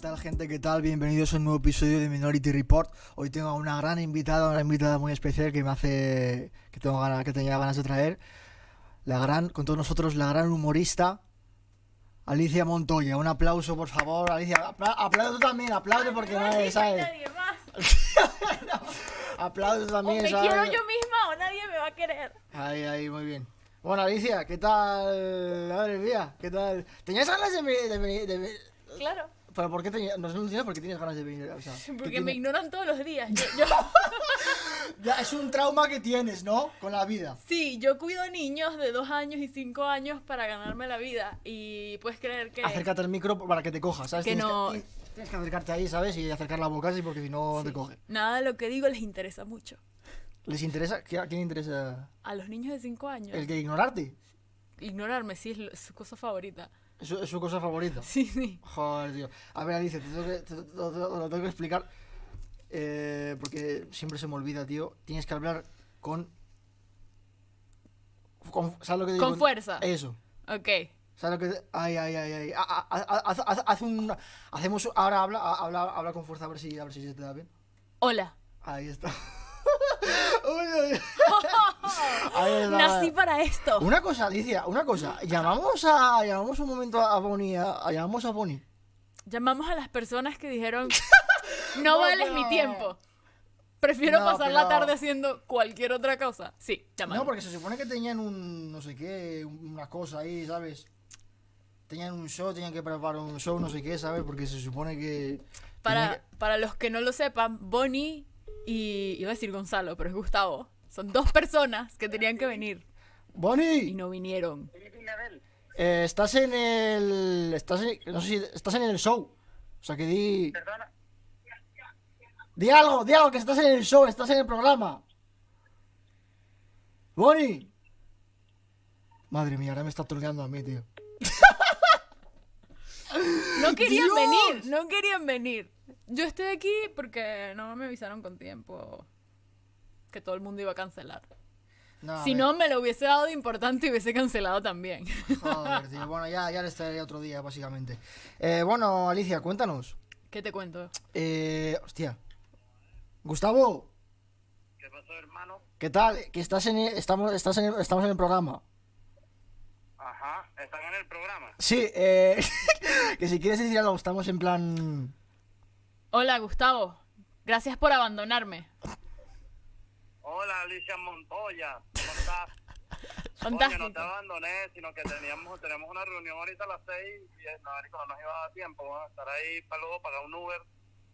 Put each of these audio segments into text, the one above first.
¿Qué tal gente? ¿Qué tal? Bienvenidos a un nuevo episodio de Minority Report. Hoy tengo a una gran invitada, una invitada muy especial que me hace que tengo ganas, que tenía ganas de traer. La gran, con todos nosotros, la gran humorista Alicia Montoya. Un aplauso, por favor, Alicia. aplauso también, aplaude porque no nadie sabe. Nadie más. también, o me quiero yo misma o nadie me va a querer. Ahí, ahí, muy bien. Bueno, Alicia, ¿qué tal? Madre mía, ¿qué tal? ¿Tenías ganas de, venir? de, Claro. ¿Pero por qué tienes ganas de venir? O sea, porque me ignoran todos los días. ya, es un trauma que tienes, ¿no? Con la vida. Sí, yo cuido niños de dos años y cinco años para ganarme la vida. Y puedes creer que. Acércate al micro para que te coja, ¿sabes? tienes no. Que, acercarte ahí, ¿sabes? Y acercar la boca así porque si no te coge. Nada de lo que digo les interesa mucho. ¿Les interesa? ¿A quién interesa? A los niños de cinco años. ¿El que ignorarte? Ignorarme, sí, es su cosa favorita. ¿Es su, cosa favorita? Sí, sí. Joder, tío. A ver, dice te, lo tengo que explicar. Eh, porque siempre se me olvida, tío. Tienes que hablar con. ¿Sabes lo que digo? Con fuerza. Eso. Ok. ¿Sabes lo que.? Ay, ay, ay, ay. haz un. Hacemos. Ahora habla, habla, habla con fuerza a ver si, a ver si se te da bien. Hola. Ahí está. Nací para esto. Una cosa, Alicia, una cosa. Llamamos a. Llamamos un momento a Bonnie. llamamos a Bonnie. Llamamos a las personas que dijeron. No, vales mi tiempo. Prefiero pasar la tarde haciendo cualquier otra cosa. Sí, llamamos. No, porque se supone que tenían un. No sé qué. Una cosa ahí, ¿sabes? Tenían un show, tenían que preparar un show, no sé qué, ¿sabes? Porque se supone que. Para, que... para los que no lo sepan, Bonnie y iba a decir Gonzalo, pero es Gustavo. Son dos personas que tenían que venir. ¡Bonnie! Y no vinieron. Eh, estás en el. Estás en, no sé estás en el show. O sea que di. Perdona. Di algo, di algo, que estás en el show, estás en el programa. ¡Bonnie! Madre mía, ahora me está tolgando a mí, tío. no querían venir, no querían venir. Yo estoy aquí porque no me avisaron con tiempo que todo el mundo iba a cancelar. si no, me lo hubiese dado de importante y hubiese cancelado también. Joder, tío. Bueno, ya, ya estaré otro día, básicamente. Eh, bueno, Alicia, cuéntanos. ¿Qué te cuento? Eh, hostia. Gustavo. ¿Qué pasó, hermano? ¿Qué tal? Que estás en estamos, estás en el, estamos en el programa. Ajá, están en el programa. Sí, eh, que si quieres decir algo, estamos en plan... Hola, Gustavo. Gracias por abandonarme. Hola, Alicia Montoya. ¿Cómo estás? Fantástico. Oye, no te abandoné, sino que teníamos, tenemos una reunión ahorita a las 6 y eh, no, no nos iba a dar tiempo. Vamos a estar ahí para luego pagar un Uber.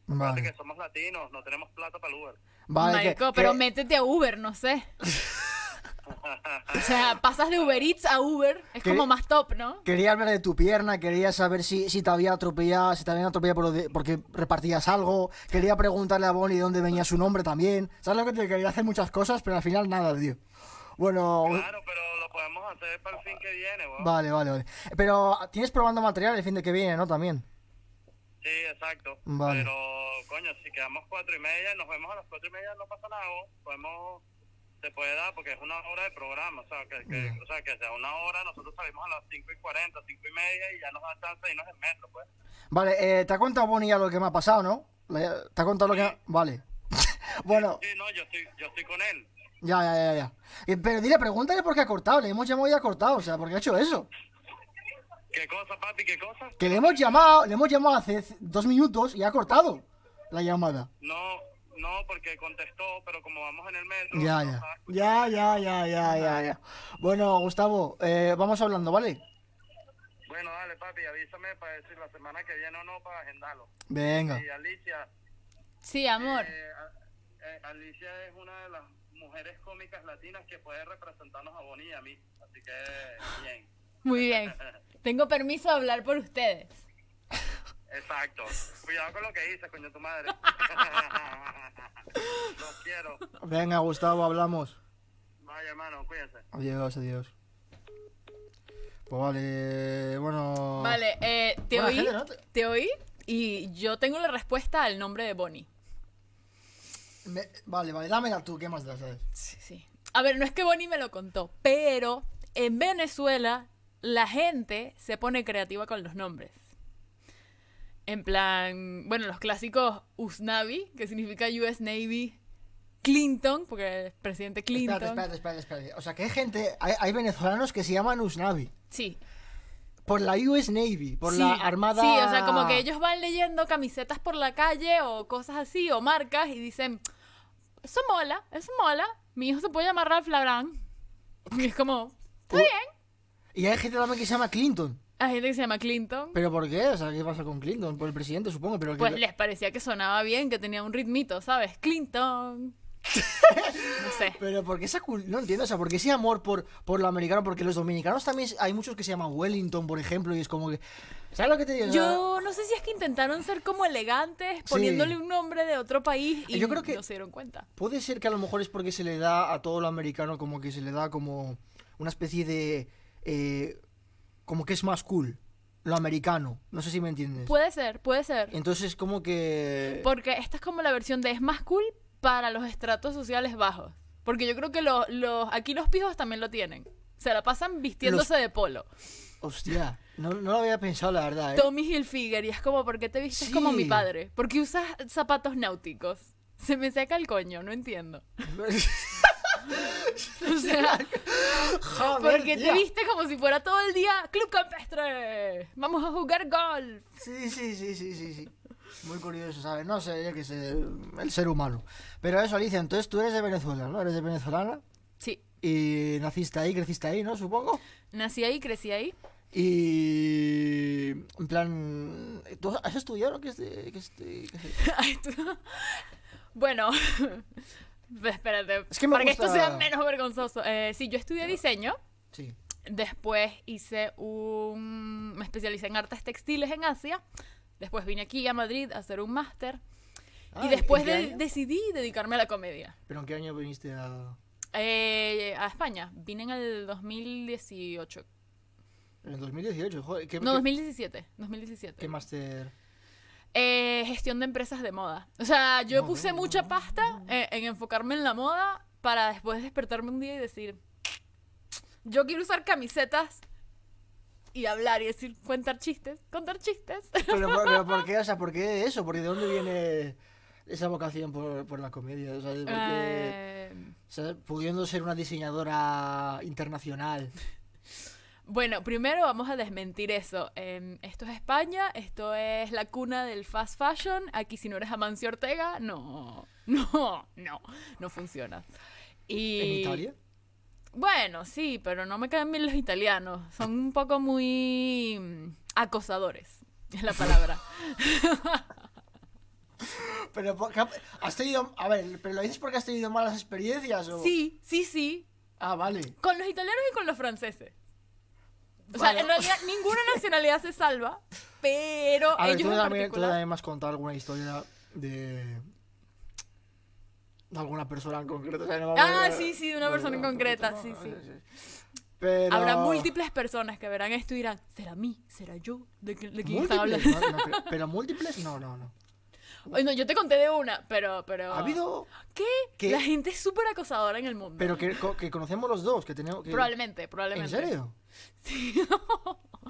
Vale. que somos latinos, no tenemos plata para el Uber. Vale, pero métete a Uber, no sé. o sea, pasas de Uber Eats a Uber, es como más top, ¿no? Quería hablar de tu pierna, quería saber si, te había atropellado, si te había atropellado por porque repartías algo, quería preguntarle a Bonnie dónde venía su nombre también. ¿Sabes lo que te quería hacer muchas cosas, pero al final nada, tío? Bueno. Claro, pero lo podemos hacer para el fin que viene, Vale, vale, vale. Pero tienes probando material el fin de que viene, ¿no? También. Sí, exacto. Vale. Pero, coño, si quedamos cuatro y media, nos vemos a las cuatro y media, no pasa nada. Podemos, se puede dar porque es una hora de programa. O sea, que, que mm. o sea, que sea una hora, nosotros salimos a las cinco y cuarenta, cinco y media y ya nos da chance de irnos en metro, pues. Vale, eh, te ha contado Bonilla lo que me ha pasado, ¿no? ¿Te ha contado lo que.? Vale. bueno. Sí, no, yo estoy, yo estoy con él. Ya, ya, ya, ya. Eh, pero dile, pregúntale por qué ha cortado. Le hemos llamado y ha cortado. O sea, ¿por qué ha hecho eso? ¿Qué cosa, papi? ¿Qué cosa? Que le hemos llamado, le hemos llamado hace dos minutos y ha cortado la llamada. No, no, porque contestó, pero como vamos en el metro. Ya, ya. ya, ya, ya, ya, ya, Bueno, Gustavo, eh, vamos hablando, ¿vale? Bueno, dale, papi, avísame para decir la semana que viene o no para agendarlo. Venga. Y Alicia. Sí, amor. Eh, eh, Alicia es una de las mujeres cómicas latinas que puede representarnos a Bonnie a mí. Así que, bien. Muy bien. Tengo permiso de hablar por ustedes. Exacto. Cuidado con lo que dices, coño tu madre. Los quiero. Venga, Gustavo, hablamos. Vaya, hermano, cuídense. Adiós, adiós. Pues vale, bueno. Vale, eh, te oí. Te oí y yo tengo la respuesta al nombre de Bonnie. vale, vale, dámela tú, ¿qué más te sabes? Sí, sí. A ver, no es que Bonnie me lo contó, pero en Venezuela la gente se pone creativa con los nombres. En plan, bueno, los clásicos USNAVI, que significa US Navy, Clinton, porque el presidente Clinton. Espérate, espérate, espérate. O sea, que hay gente, hay, venezolanos que se llaman USNAVI. Sí. Por la US Navy, por la Armada. Sí, o sea, como que ellos van leyendo camisetas por la calle o cosas así, o marcas, y dicen, eso mola, eso mola, mi hijo se puede llamar Ralph Labran. Y es como, está bien. Y hay gente también que se llama Clinton. Hay gente que se llama Clinton. ¿Pero por qué? O sea, ¿qué pasa con Clinton? Por el presidente, supongo. Pero Pues les parecía que sonaba bien, que tenía un ritmito, ¿sabes? Clinton. no sé. Pero porque esa no entiendo, o sea, porque ese amor por, por lo americano, porque los dominicanos también hay muchos que se llaman Wellington, por ejemplo, y es como que ¿Sabes lo que te digo? Yo no sé si es que intentaron ser como elegantes poniéndole un nombre de otro país y Yo no se dieron cuenta. Puede ser que a lo mejor es porque se le da a todo lo americano como que se le da como una especie de eh, como que es más cool lo americano. No sé si me entiendes. Puede ser, puede ser. Entonces, como que. Porque esta es como la versión de es más cool para los estratos sociales bajos. Porque yo creo que los, los aquí los pijos también lo tienen. Se la pasan vistiéndose de polo. Hostia, no, no, lo había pensado, la verdad. ¿eh? Tommy Hilfiger, y es como, ¿por qué te vistes como mi padre? Porque usas zapatos náuticos. Se me saca el coño, no entiendo. o sea, porque te viste como si fuera todo el día Club Campestre. Vamos a jugar golf. Sí, sí, sí, sí, sí, sí. Muy curioso, ¿sabes? No sé, qué sé, el ser humano. Pero eso, Alicia, entonces tú eres de Venezuela, ¿no? ¿Eres de venezolana? Sí. Y naciste ahí, creciste ahí, ¿no? Supongo. Nací ahí, crecí ahí. Y. En plan. ¿Tú has estudiado? ¿Qué, es qué, bueno, Espérate. que para que esto sea menos vergonzoso. Eh, sí, yo estudié diseño. Sí. Después hice un. Me especialicé en artes textiles en Asia. Después vine aquí a Madrid a hacer un máster. Ah, y después decidí dedicarme a la comedia. ¿Pero en qué año viniste a.? Eh, a España. Vine en el 2018. ¿En el 2018? no, 2017. 2017. ¿Qué máster? Eh, gestión de empresas de moda. O sea, yo puse mucha pasta en, enfocarme en la moda para después despertarme un día y decir, yo quiero usar camisetas y hablar y decir, contar chistes, contar chistes. Pero, ¿por qué? O sea, ¿por qué eso? ¿Por qué de dónde viene esa vocación por, por la comedia? Eh, pudiendo ser una diseñadora internacional. Bueno, primero vamos a desmentir eso. Em, esto es España, esto es la cuna del fast fashion. Aquí si no eres Amancio Ortega, no, no, no, no funciona. Y... ¿En Italia? Bueno, sí, pero no me caen bien los italianos. Son un poco muy mm, acosadores, es la palabra. pero has tenido, a ver, pero lo dices porque has tenido malas experiencias o Sí, sí, sí. Ah, vale. Con los italianos y con los franceses. O sea, en realidad ninguna nacionalidad se salva, pero ellos también, tú también me has contado alguna historia de... de alguna persona en concreto. ah, sí, sí, de una persona en concreta, sí, sí. Habrá múltiples personas que verán esto y dirán, ¿será mí? ¿Será yo? ¿De, quién está pero, múltiples, no, no, no. No, yo te conté de una, pero... pero... ¿Ha habido...? ¿Qué? ¿Qué? La gente es súper acosadora en el mundo. Pero que, que, conocemos los dos, que tenemos... Probablemente, probablemente. ¿En serio? Sí.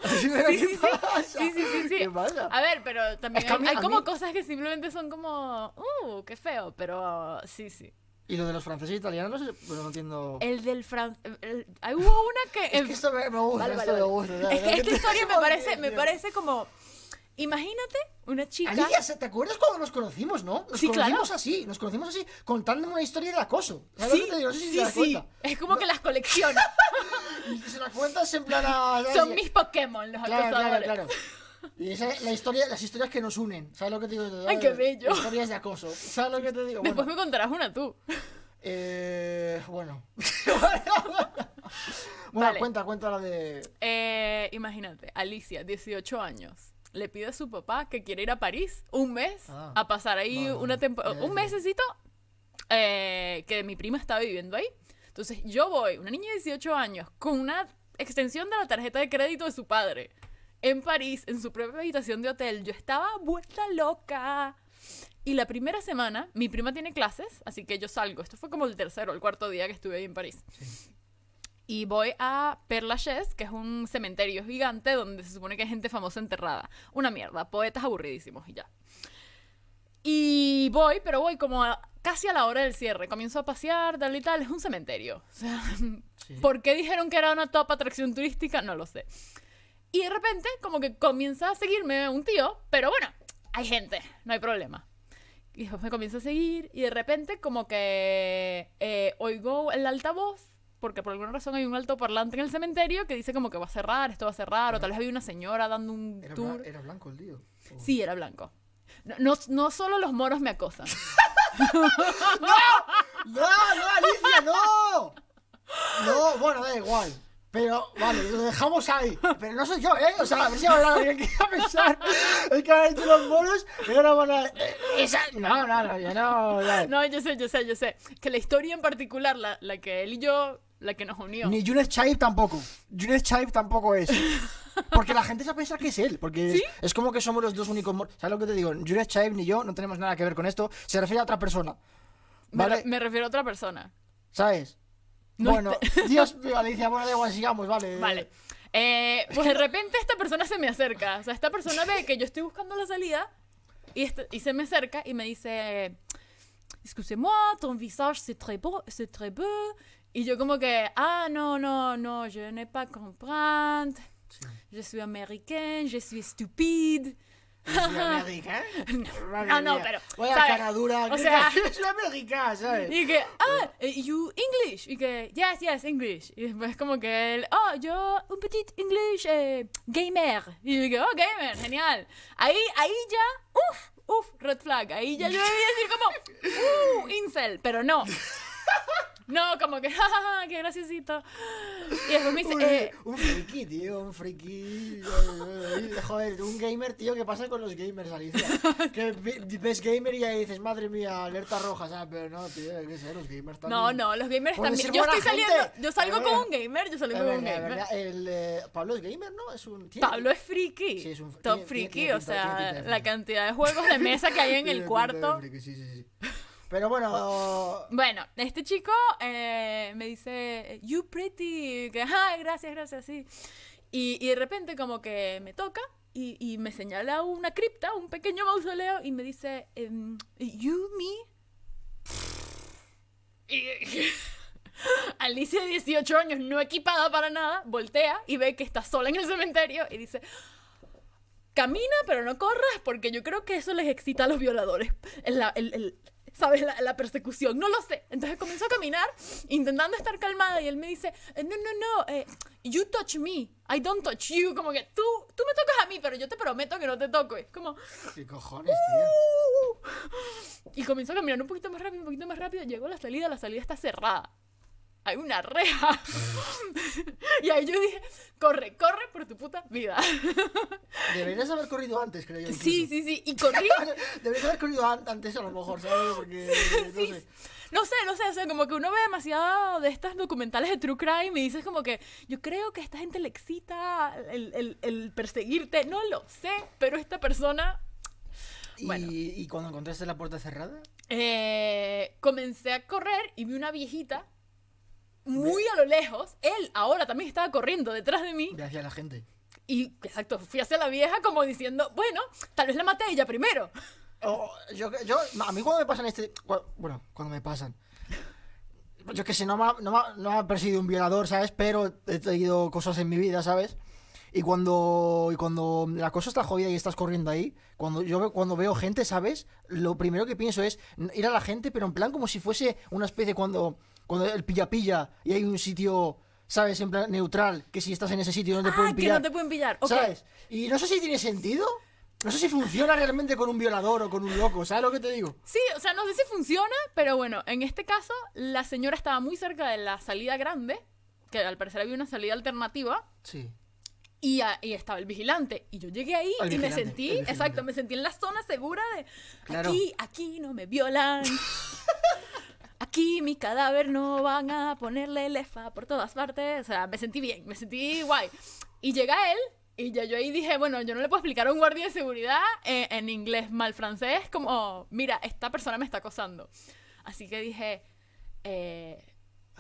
Sí, sí, sí, sí, A ver, pero también hay, como cosas que simplemente son como, uh, qué feo, pero sí, sí. Y lo de los franceses e italianos, pues, no entiendo. El del francés. Hubo una que. es que em, esto me, gusta, Es que esta historia me parece, me parece como Imagínate una chica. Alicia, ¿te acuerdas cuando nos conocimos, no? Nos conocimos así, nos conocimos así, contando una historia de acoso. sí, No sé si sí, sí. Es como que las colecciona. y si se las cuentas en plan. A... Son mis Pokémon los acosadores. Claro, claro. Y esa es la historia, las historias que nos unen. ¿Sabes lo que te digo? Ay, qué bello. Historias de acoso. ¿Sabes lo que te digo? Después me contarás una tú. Eh, bueno. bueno, cuenta, cuenta la de. Eh, imagínate, Alicia, 18 años le pide a su papá que quiere ir a París un mes ah. a pasar ahí una un mesecito eh, que mi prima estaba viviendo ahí. Entonces yo voy, una niña de 18 años, con una extensión de la tarjeta de crédito de su padre, en París, en su propia habitación de hotel. Yo estaba vuelta loca. Y la primera semana, mi prima tiene clases, así que yo salgo. Esto fue como el tercero, el cuarto día que estuve ahí en París y voy a Père que es un cementerio gigante donde se supone que hay gente famosa enterrada. Una mierda, poetas aburridísimos y ya. Y voy, pero voy como casi a la hora del cierre. Comienzo a pasear, tal y tal. Es un cementerio. O ¿por qué dijeron que era una top atracción turística? No lo sé. Y de repente, como que comienza a seguirme un tío, pero bueno, hay gente, no hay problema. Y después me comienza a seguir y de repente como que eh, oigo el altavoz porque por alguna razón hay un parlante en el cementerio que dice como que va a cerrar, esto va a cerrar, o tal vez había una señora dando un tour. ¿Era blanco el tío? Sí, era blanco. No, no, solo los moros me acosan. ¡No! ¡No, no, Alicia, no! No, bueno, da igual. Pero, vale, lo dejamos ahí. Pero no soy yo, ¿eh? O sea, a ver si bien, que a pensar. El que ha hecho los moros, pero ahora van a. Eh, esa... No, no, no, yo no. No, yo sé, yo sé, yo sé. Que la historia en particular, la, la que él y yo la que nos unió. Ni Junet Chave tampoco. Junet Chave tampoco es. Porque la gente se piensa que es él. Porque es, como que somos los dos únicos. ¿Sabes lo que te digo? Junet ni yo no tenemos nada que ver con esto. Se refiere a otra persona. ¿Vale? Me, refiero a otra persona. ¿Sabes? bueno, Dios mío, Alicia, bueno, sigamos, vale. Vale. Eh, pues de repente esta persona se me acerca. O sea, esta persona ve que yo estoy buscando la salida y, y se me acerca y me dice. Excusez-moi, ton visage c'est très beau, c'est très beau, y yo como que, ah, no, no, no, je n'ai pas comprendre. Je suis américaine, je suis stupide. américa? Madre ah, no, pero. Voy a cara dura. O sea, es americana ¿sabes? Y que, ah, eh, you English. Y que, yes, yes, English. Y después, como que él, oh, yo, un petit English eh, gamer. Y yo, oh, gamer, genial. Ahí, ahí ya, uff, uff, red flag. Ahí ya yo a decir como, uh, incel. Pero no. No, como que, jajaja, qué graciosito. Y después me dice. Eh, un friki, tío, un friki. Joder, un gamer, tío, ¿qué pasa con los gamers, Alicia? Que ves gamer y ahí dices, madre mía, alerta roja, ¿sabes? Pero no, tío, qué ser los gamers también. No, no, los gamers también. Yo salgo con un gamer, yo salgo con un gamer. el, eh, Pablo es gamer, ¿no? Es un. Pablo es friki. Sí, es un Top friki, o sea, la cantidad de juegos de mesa que hay en el cuarto. Sí, sí, sí. Pero bueno. Bueno, este chico eh, me dice, You pretty. Que, Ay, gracias, gracias, sí. Y, y, de repente, como que me toca y, y, me señala una cripta, un pequeño mausoleo, y me dice, em, You, me. Y. Alicia, de 18 años, no equipada para nada, voltea y ve que está sola en el cementerio y dice, camina pero no corras porque yo creo que eso les excita a los violadores. el, ¿sabes? La, persecución, no lo sé. Entonces comienzo a caminar intentando estar calmada y él me dice, eh, no, no, no, eh, you touch me, I don't touch you, como que tú, tú me tocas a mí, pero yo te prometo que no te toco. Es como... ¿Qué cojones, uh". Y comenzó a caminar un poquito más rápido, un poquito más rápido, llego a la salida, la salida está cerrada hay una reja. y ahí yo dije, corre, corre por tu puta vida. Deberías haber corrido antes, creo yo. Sí, sí, sí. Y corrí. Deberías haber corrido antes a lo mejor, ¿sabes? Porque, no sé. No sé, no sé, o como que uno ve demasiado de estas documentales de True Crime y dices como que yo creo que a esta gente le excita el, el, perseguirte, no lo sé, pero esta persona... Bueno. ¿Y, cuando encontraste la puerta cerrada? Eh, comencé a correr y vi una viejita muy a lo lejos, él ahora también estaba corriendo detrás de mí. Y hacia la gente. Y exacto, fui hacia la vieja como diciendo, bueno, tal vez la maté ella primero. Oh, yo, yo, a mí cuando me pasan este... Bueno, cuando me pasan... Yo que sé, no me, no, no un violador, ¿sabes? Pero he tenido cosas en mi vida, ¿sabes? Y cuando, cuando la cosa está jodida y estás corriendo ahí, cuando yo cuando veo gente, ¿sabes? Lo primero que pienso es ir a la gente, pero en plan como si fuese una especie cuando cuando el pilla-pilla y hay un sitio, ¿sabes? En plan neutral, que si estás en ese sitio no te ah, pueden pillar. que no te pueden pillar, ¿Sabes? Y no sé si tiene sentido. No sé si funciona realmente con un violador o con un loco, ¿sabes lo que te digo? Sí, o sea, no sé si funciona, pero bueno, en este caso la señora estaba muy cerca de la salida grande, que al parecer había una salida alternativa. Sí. Y, estaba el vigilante. Y yo llegué ahí y me sentí, exacto, me sentí en la zona segura de aquí, aquí no me violan. aquí mi cadáver no van a ponerle lefa por todas partes. O sea, me sentí bien, me sentí guay. Y llega él y yo ahí dije, bueno, yo no le puedo explicar a un guardia de seguridad eh, en inglés mal francés como, mira, esta persona me está acosando. Así que dije, eh,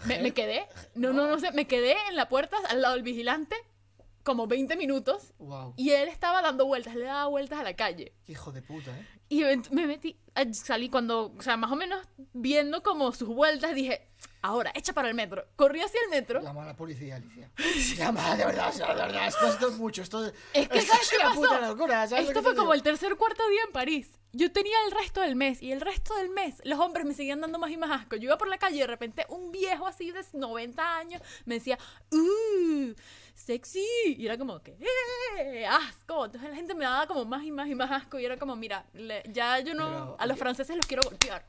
me, me, quedé, no, no, no sé, me quedé en la puerta al lado del vigilante como 20 minutos. Y él estaba dando vueltas, le daba vueltas a la calle. Hijo de puta, ¿eh? Y me metí, salí cuando, o sea, más o menos viendo como sus vueltas, dije, Ahora, echa para el metro. Corrí hacia el metro. Llama a la policía, Alicia. Llama, de verdad, de verdad. Esto, es mucho. Esto, es que, es Puta locura, esto fue como el tercer cuarto día en París. Yo tenía el resto del mes y el resto del mes los hombres me seguían dando más y más asco. Yo iba por la calle y de repente un viejo así de 90 años me decía, ¡Uh! ¡Sexy! Y era como, que eh, ¡Asco! Entonces la gente me daba como más y más y más asco y era como, mira, ya yo no. a los franceses los quiero golpear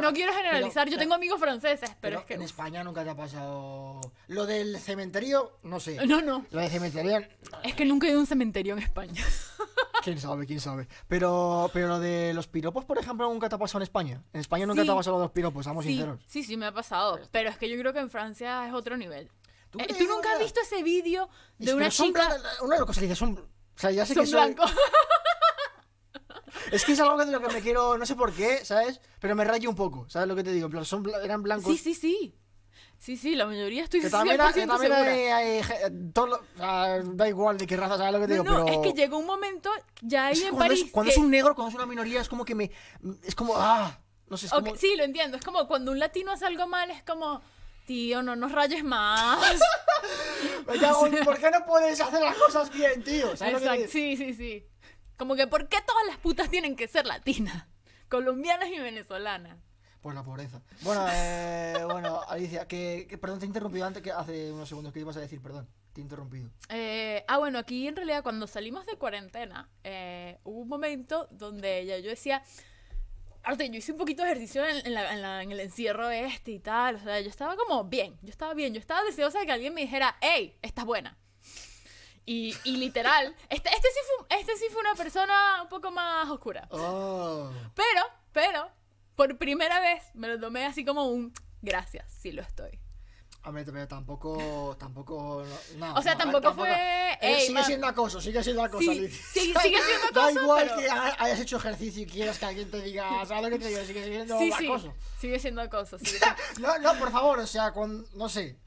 no quiero generalizar, yo tengo amigos franceses, pero, es que. En España nunca te ha pasado. Lo del cementerio, no sé. No, no. Lo del cementerio. Es que nunca he ido a un cementerio en España. Quién sabe, quién sabe. Pero, pero lo de los piropos, por ejemplo, nunca te ha pasado en España. En España nunca te ha pasado lo de los piropos, vamos sinceros. Sí, sí, me ha pasado. Pero es que yo creo que en Francia es otro nivel. ¿Tú, eh, nunca has visto ese vídeo de una chica. una de las cosas que dice son. O sea, ya sé que blancos. Es que es algo de lo que me quiero, no sé por qué, ¿sabes? Pero me rayo un poco, ¿sabes lo que te digo? Pero son, eran blancos. Sí, sí, sí. Sí, sí, la mayoría estoy que también, que también hay, eh, da igual de qué raza, ¿sabes lo que te digo? No, pero... es que llegó un momento, ya ahí en cuando París. Es, cuando es un negro, cuando es una minoría, es como que me. Es como. ¡Ah! No sé, es Sí, lo entiendo. Es como cuando un latino hace algo mal, es como. Tío, no nos rayes más. ya, ¿Por qué no puedes hacer las cosas bien, tío? ¿Sabes lo que sí, sí, sí. Como que, ¿por qué todas las putas tienen que ser latinas? Colombianas y venezolanas. Por la pobreza. Bueno, eh, bueno, Alicia, que, perdón, te he interrumpido antes que hace unos segundos. que ibas a decir? Perdón, te he interrumpido. Eh, ah, bueno, aquí en realidad cuando salimos de cuarentena, eh, hubo un momento donde ella, yo decía, Arte, yo hice un poquito de ejercicio en, en, el encierro este y tal. O sea, yo estaba como bien, yo estaba bien, yo estaba deseosa de que alguien me dijera, hey, estás buena. Y, literal, este, este sí fue, este sí fue una persona un poco más oscura. Oh. Pero, pero, por primera vez me lo tomé así como un gracias, sí lo estoy. A mí pero tampoco, tampoco, no, o sea, tampoco, fue... Eh, sigue siendo acoso, sigue siendo acoso. Sí, sigue siendo acoso, Da igual que hayas hecho ejercicio y quieras que alguien te diga, ah, ¿sabes lo que te digo? Sigue siendo sí, acoso. sigue siendo acoso. no, no, por favor, o sea, con, no sé.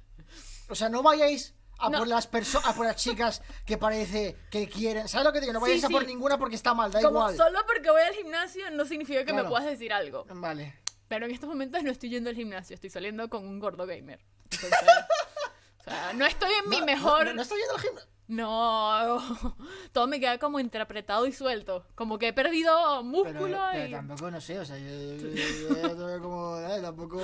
O sea, no vayáis a por las personas, a por las chicas que parece que quieren. ¿Sabes lo que te digo? No voy a sí. a por ninguna porque está mal, da Como igual. Solo porque voy al gimnasio no significa que me puedas decir algo. Vale. Pero en estos momentos no estoy yendo al gimnasio, estoy saliendo con un gordo gamer. o sea, no estoy en mi mejor. no, estoy yendo al gimnasio. No, todo me queda como interpretado y suelto. Como que he perdido músculo tampoco, no sé, o sea, yo, como, eh, tampoco...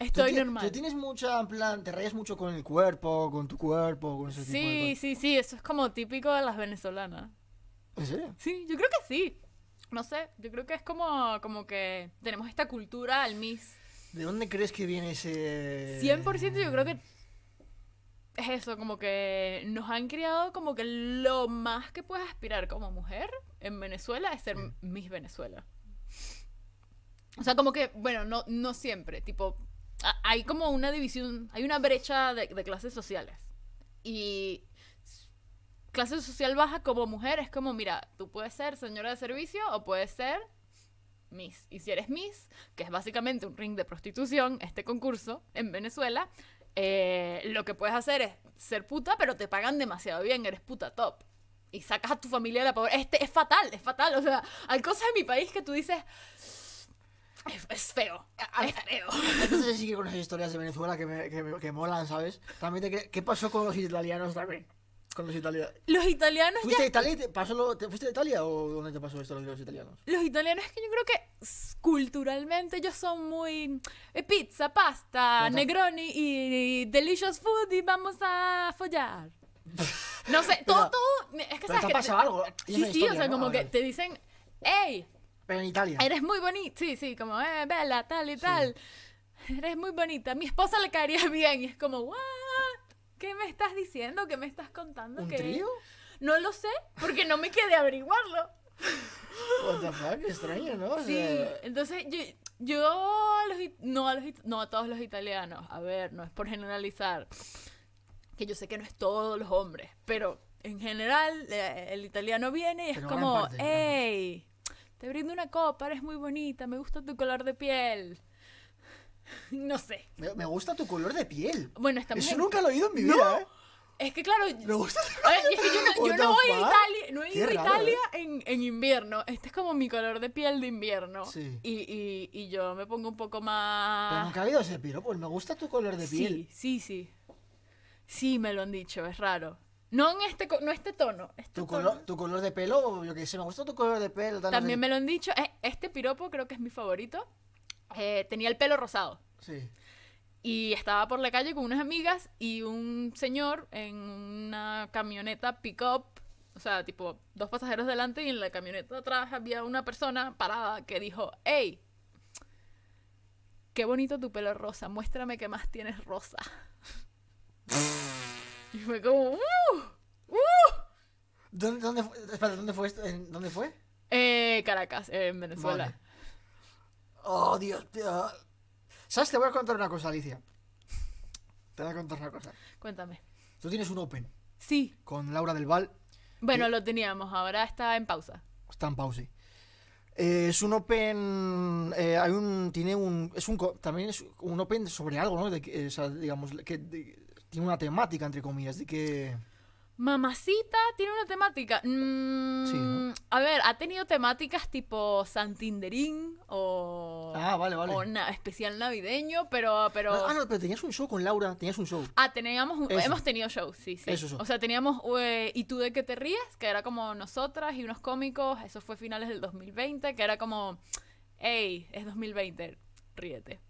Estoy normal. tienes mucha, plan, te rayas mucho con el cuerpo, con tu cuerpo, con ese sí, Sí, sí, sí, eso es como típico de las venezolanas. ¿En serio? Sí, yo creo que sí. No sé, yo creo que es como, como que tenemos esta cultura al mis. ¿De dónde crees que viene ese...? 100% yo creo que es eso, como que nos han criado como que lo más que puedes aspirar como mujer en Venezuela es ser Miss Venezuela. O sea, como que, bueno, no, siempre, tipo, hay como una división, hay una brecha de, de, clases sociales. Y clase social baja como mujer es como, mira, tú puedes ser señora de servicio o puedes ser Miss. Y si eres Miss, que es básicamente un ring de prostitución, este concurso en Venezuela, eh, lo que puedes hacer es ser puta, pero te pagan demasiado bien, eres puta top. Y sacas a tu familia de la pobreza. Este es fatal, es fatal. O sea, hay cosas en mi país que tú dices. Es, feo. Es feo. Entonces sí que con las historias de Venezuela que me, que molan, ¿sabes? También te, ¿Qué pasó con los italianos también? con los italianos. Los italianos. ¿Fuiste a Italia? pasó lo... ¿Fuiste a Italia o dónde te pasó esto los italianos? Los italianos es que yo creo que culturalmente ellos son muy eh, pizza, pasta, Negroni y, delicious food y vamos a follar. no sé, todo, todo. Es que sabes te ha pasa algo. Eh, sí, sí, o sea, como que te dicen, ¡Ey! Pero en Italia. Eres muy bonita. Sí, sí, como, eh, Bella, tal y tal! Eres muy bonita. Mi esposa le caería bien y es como, ¡Wow! ¿Qué me estás diciendo? ¿Qué me estás contando? ¿Un trío? No lo sé, porque no me quedé a averiguarlo. What the fuck, extraño, ¿no? sí, entonces yo, yo a los, no, a los, no a todos los italianos, a ver, no es por generalizar, que yo sé que no es todos los hombres, pero en general eh, el italiano viene y es como, ¡Ey! Te brindo una copa, eres muy bonita, me gusta tu color de piel. no sé. Me, gusta tu color de piel. Bueno, Eso nunca lo he oído en mi vida, ¿eh? Es que claro, me es que yo, no, voy a Italia, a Italia ¿eh? en, en, invierno. Este es como mi color de piel de invierno. Y, y, y, yo me pongo un poco más. Pero nunca he oído ese piropo, me gusta tu color de piel. Sí, sí, sí. Sí, me lo han dicho, es raro. No en este, no este tono. Este tu, Color, tu color de pelo, yo que sé, me gusta tu color de pelo. También me lo han dicho. Eh, este piropo creo que es mi favorito. Eh, tenía el pelo rosado. Sí. Y estaba por la calle con unas amigas y un señor en una camioneta pick-up, o sea, tipo dos pasajeros delante y en la camioneta atrás había una persona parada que dijo, hey, qué bonito tu pelo rosa, muéstrame qué más tienes rosa. y fue como, ¡Uh! uh". ¿Dónde, fue esto? ¿Dónde fue? Eh, Caracas, en Venezuela. Oh, Dios. Dios. ¿Sabes? Te voy a contar una cosa, Alicia. Te voy a contar una cosa. Cuéntame. Tú tienes un Open. Sí. Con Laura del Val. Bueno, lo teníamos, ahora está en pausa. Está en pausa. Eh, es un Open. Eh, hay un. Tiene un. Es un. También es un Open sobre algo, ¿no? De, eh, digamos, que tiene una temática, entre comillas, de que. Mamacita tiene una temática. Mm, a ver, ha tenido temáticas tipo Santinderín o. Ah, vale, vale. O especial navideño, pero, pero. Ah, no, pero tenías un show con Laura, tenías un show. Ah, teníamos Hemos tenido shows, sí, sí. Eso, O sea, teníamos. Eh, ¿Y tú de qué te ríes? Que era como nosotras y unos cómicos. Eso fue finales del 2020, que era como. Ey, es 2020, ríete.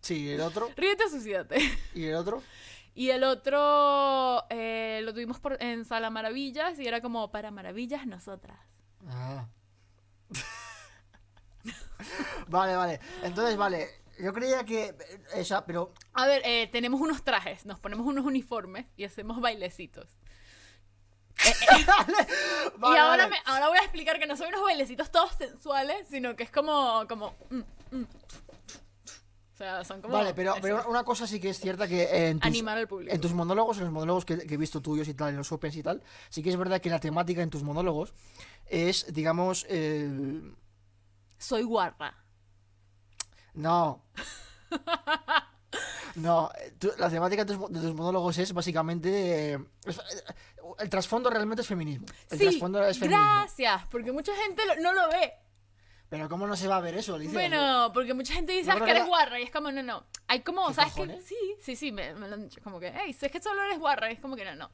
Sí, el otro. Ríete o suicídate. ¿Y el otro? Y el otro eh, lo tuvimos por, en Sala Maravillas y era como para Maravillas nosotras. Ah. vale, vale. Entonces, vale. Yo creía que ella pero... A ver, eh, tenemos unos trajes, nos ponemos unos uniformes y hacemos bailecitos. Eh, y ahora, Me, ahora voy a explicar que no son unos bailecitos todos sensuales, sino que es como... como mm, mm. O sea, son como. Vale, pero, pero, una cosa sí que es cierta que eh, en tus, Animar público. En tus monólogos, en los monólogos que, he visto tuyos y tal, en los opens y tal, sí que es verdad que la temática en tus monólogos es, digamos. Eh, Soy guarra. No. No, la temática de tus, monólogos es básicamente. Eh, el trasfondo realmente es feminismo. El trasfondo es feminismo. Gracias, porque mucha gente no lo ve. Pero ¿cómo no se va a ver eso, Alicia? Bueno, porque mucha gente dice, ah, que eres guarra, y es como, no, no. Hay como, ¿sabes qué? Sí, sí, sí, me, lo han dicho, como que, hey, es que solo eres guarra, y es como que no, no.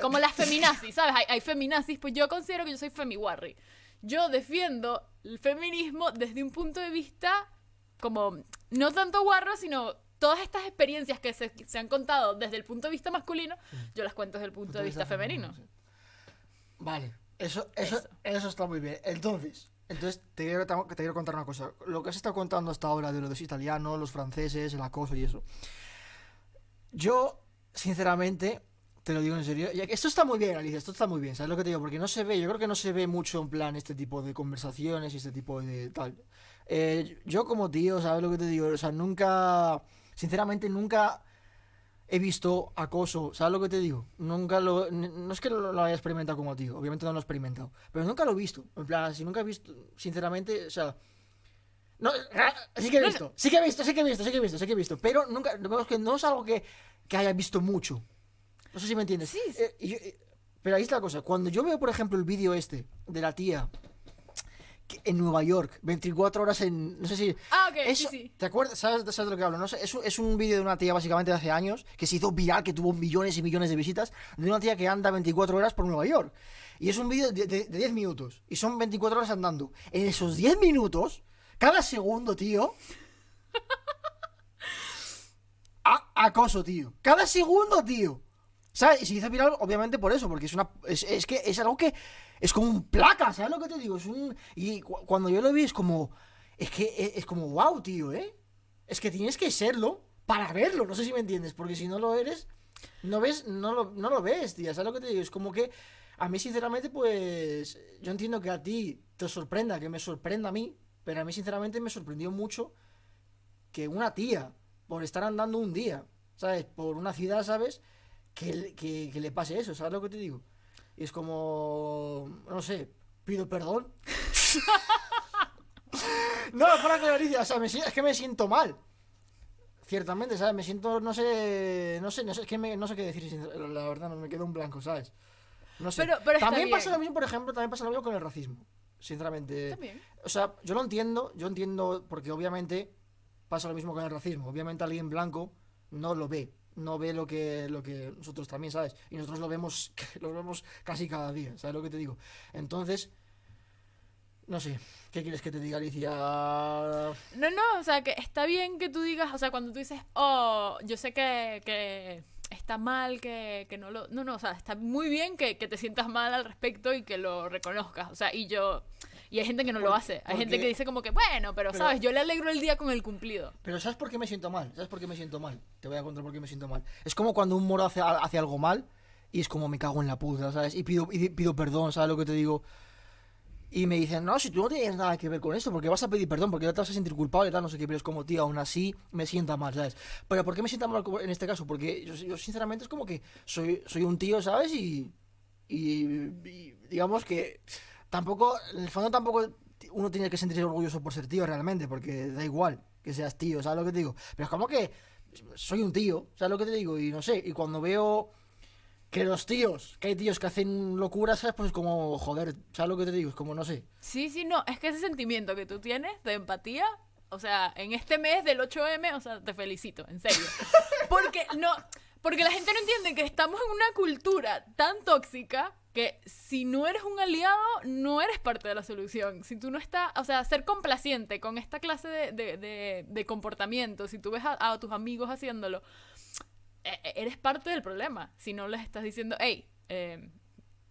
Como las feminazis, ¿sabes? Hay, feminazis, pues yo considero que yo soy femi guarra Yo defiendo el feminismo desde un punto de vista como, no tanto guarro, sino todas estas experiencias que se, se han contado desde el punto de vista masculino, mm. yo las cuento desde el punto, de vista, femenino. Vale, eso, eso, eso. eso está muy bien. Entonces... Entonces, te quiero, contar una cosa. Lo que has estado contando hasta ahora de los italianos, los franceses, el acoso y eso. Yo, sinceramente, te lo digo en serio. Esto está muy bien, Alicia, esto está muy bien, ¿sabes lo que te digo? Porque no se ve, yo creo que no se ve mucho en plan este tipo de conversaciones y este tipo de tal. Eh, yo como tío, ¿sabes lo que te digo? O sea, nunca, sinceramente, nunca he visto acoso, ¿sabes lo que te digo? Nunca lo. No es que lo, lo haya experimentado como tío, obviamente no lo he experimentado, pero nunca lo he visto. En plan, si nunca he visto, sinceramente, o sea. sí que he visto, sí que he visto, sí que he visto, sí que he visto, sí que he visto, pero nunca. que no es algo que, que haya visto mucho. No sé si me entiendes. Sí. Eh, eh, pero ahí está la cosa. Cuando yo veo, por ejemplo, el vídeo este de la tía en Nueva York, 24 horas en. No sé si. Ah, ok, sí, sí. ¿Te acuerdas? ¿Sabes, de lo que hablo? es, un vídeo de una tía básicamente de hace años que se hizo viral, que tuvo millones y millones de visitas, de una tía que anda 24 horas por Nueva York. Y es un vídeo de, 10 minutos. Y son 24 horas andando. En esos 10 minutos, cada segundo, tío. acoso, tío. Cada segundo, tío. ¿Sabes? Y se hizo viral, obviamente, por eso, porque es una. Es, es que es algo que es como un placa, ¿sabes lo que te digo? Es un... Y cuando yo lo vi es como... Es que e, es, como, wow, tío, ¿eh? Es que tienes que serlo para verlo, no sé si me entiendes, porque si no lo eres, no ves, no lo, ves, tío, ¿sabes lo que te digo? Es como que a mí, sinceramente, pues yo entiendo que a ti te sorprenda, que me sorprenda a mí, pero a mí, sinceramente, me sorprendió mucho que una tía, por estar andando un día, ¿sabes? Por una ciudad, ¿sabes? Que, que le pase eso, ¿sabes lo que te digo? Y es como, no sé, pido perdón. no, para que o sea, me, es que me siento mal. Ciertamente, ¿sabes? Me siento, no sé, no sé, no sé, es que sé qué decir, la verdad, no me quedo un blanco, ¿sabes? No sé. Pero, también pasa lo mismo, por ejemplo, también pasa lo mismo con el racismo, sinceramente. O sea, yo lo entiendo, yo entiendo, porque obviamente pasa lo mismo con el racismo. Obviamente alguien blanco no lo ve, no ve lo que, lo que nosotros también, ¿sabes? Y nosotros lo vemos, lo vemos casi cada día, ¿sabes lo que te digo? Entonces, no sé, ¿qué quieres que te diga, Alicia? No, no, o sea, que está bien que tú digas, o sea, cuando tú dices, oh, yo sé que, está mal, que, no lo... No, no, o sea, está muy bien que, que te sientas mal al respecto y que lo reconozcas, o sea, y yo y hay gente que no lo hace. Hay gente que dice como que, bueno, pero, sabes, yo le alegro el día con el cumplido. Pero ¿sabes por qué me siento mal? ¿Sabes por qué me siento mal? Te voy a contar por qué me siento mal. Es como cuando un moro hace, hace algo mal y es como me cago en la puta, ¿sabes? Y pido, y pido perdón, ¿sabes lo que te digo? Y me dicen, no, si tú no tienes nada que ver con esto, porque vas a pedir perdón, porque ya te vas a sentir culpable, tal, no sé qué, pero es como, tío, aún así me sienta mal, ¿sabes? Pero ¿por qué me siento mal en este caso? Porque yo, sinceramente es como que soy, soy un tío, ¿sabes? y, y digamos que tampoco, en el fondo tampoco uno tiene que sentirse orgulloso por ser tío realmente, porque da igual que seas tío, ¿sabes lo que te digo? Pero es como que soy un tío, ¿sabes lo que te digo? Y no sé, y cuando veo que los tíos, que hay tíos que hacen locuras, ¿sabes? Pues es como, joder, ¿sabes lo que te digo? Es como, no sé. Sí, sí, no, es que ese sentimiento que tú tienes de empatía, o sea, en este mes del 8M, o sea, te felicito, en serio. Porque no, porque la gente no entiende que estamos en una cultura tan tóxica que si no eres un aliado, no eres parte de la solución. Si tú no estás, o sea, ser complaciente con esta clase de, comportamiento, si tú ves a, tus amigos haciéndolo, e, e, eres parte del problema. Si no les estás diciendo, hey, em,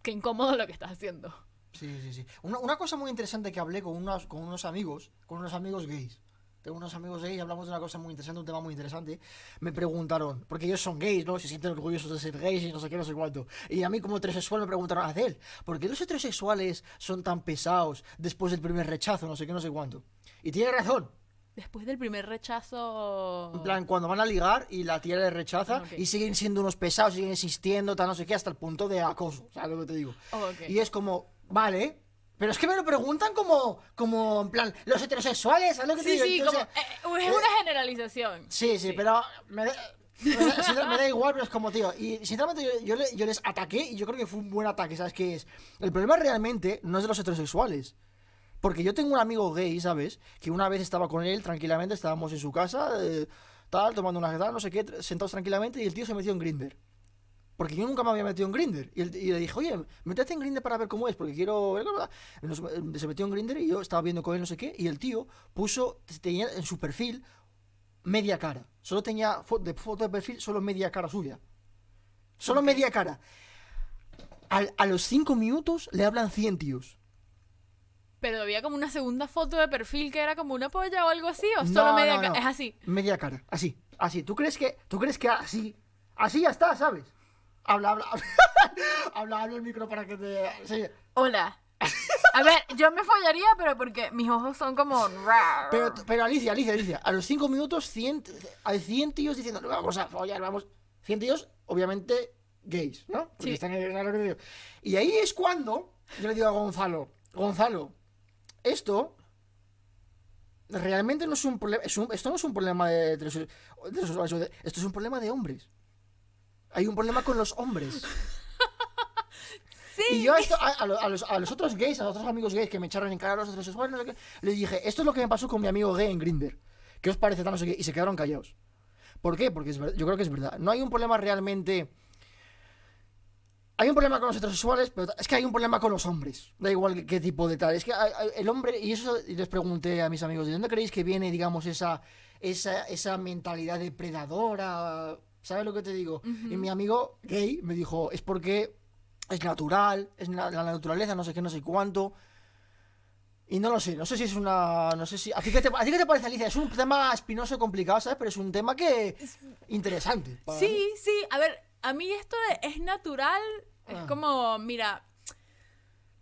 qué incómodo lo que estás haciendo. Sí, sí, sí. Una, cosa muy interesante que hablé con unos, con unos amigos, con unos amigos gays, tengo unos amigos gays, hablamos de una cosa muy interesante, un tema muy interesante. Me preguntaron, porque ellos son gays, ¿no? Se sienten orgullosos de ser gays y no sé qué, no sé cuánto. Y a mí como heterosexual me preguntaron, a él, ¿por qué los heterosexuales son tan pesados después del primer rechazo, no sé qué, no sé cuánto? Y tiene razón, Después del primer rechazo. En plan, cuando van a ligar y la tía le rechaza y siguen siendo unos pesados, siguen insistiendo, tal, no sé qué, hasta el punto de acoso. ¿Sabes lo que te digo? Y es como, vale, pero es que me lo preguntan como, como en plan, los heterosexuales, ¿sabes lo que sí, te digo? Sí, como, eh, eh, es una eh, generalización. Sí, sí, pero me, da, igual, pero es como, tío. Y sinceramente yo, les ataqué y yo creo que fue un buen ataque, ¿sabes qué es? El problema realmente no es de los heterosexuales. Porque yo tengo un amigo gay, ¿sabes? Que una vez estaba con él tranquilamente, estábamos en su casa, tal, tomando unas tal, no sé qué, sentados tranquilamente y el tío se metió en Grindr. Porque yo nunca me había metido en Grinder. Y, le dije, oye, métete en Grinder para ver cómo es, porque quiero ver. Eh, se metió en Grinder y yo estaba viendo con él no sé qué. Y el tío puso, tenía en su perfil media cara. Solo tenía de foto de perfil, solo media cara suya. Solo media cara. A, los 5 minutos le hablan 100 tíos. Pero había como una segunda foto de perfil que era como una polla o algo así, o solo media cara. Es así. Media cara, así. Así. ¿Tú crees que, tú crees que así? Así ya está, ¿sabes? Habla, habla. habla, habla el micro para que te. Hola. A ver, yo me follaría, pero porque mis ojos son como. Pero, Alicia, Alicia, Alicia, a los cinco minutos, 100 hay cien tíos diciendo, vamos a follar, vamos. 100 tíos, obviamente, gays, ¿no? Porque están en que Y ahí es cuando yo le digo a Gonzalo, Gonzalo, esto realmente no es un problema. esto no es un problema de, de, Esto es un problema de hombres. Hay un problema con los hombres. Y yo a, los, otros gays, a los otros amigos gays que me echaron en cara a los heterosexuales, les dije, esto es lo que me pasó con mi amigo gay en Grinder. ¿Qué os parece? no y se quedaron callados. ¿Por qué? Porque yo creo que es verdad. No hay un problema realmente... Hay un problema con los heterosexuales, pero es que hay un problema con los hombres. Da igual qué, tipo de tal. Es que el hombre, y eso les pregunté a mis amigos, ¿de dónde creéis que viene, digamos, esa, esa, esa mentalidad depredadora ¿Sabes lo que te digo? Y mi amigo gay me dijo, es porque es natural, es la, naturaleza, no sé qué, no sé cuánto. Y no lo sé, no sé si es una. No sé si. ¿A ti te, te parece, Alicia? Es un tema espinoso y complicado, ¿sabes? Pero es un tema que. interesante. sí, sí. A ver, a mí esto de es natural. Es ah. como, mira.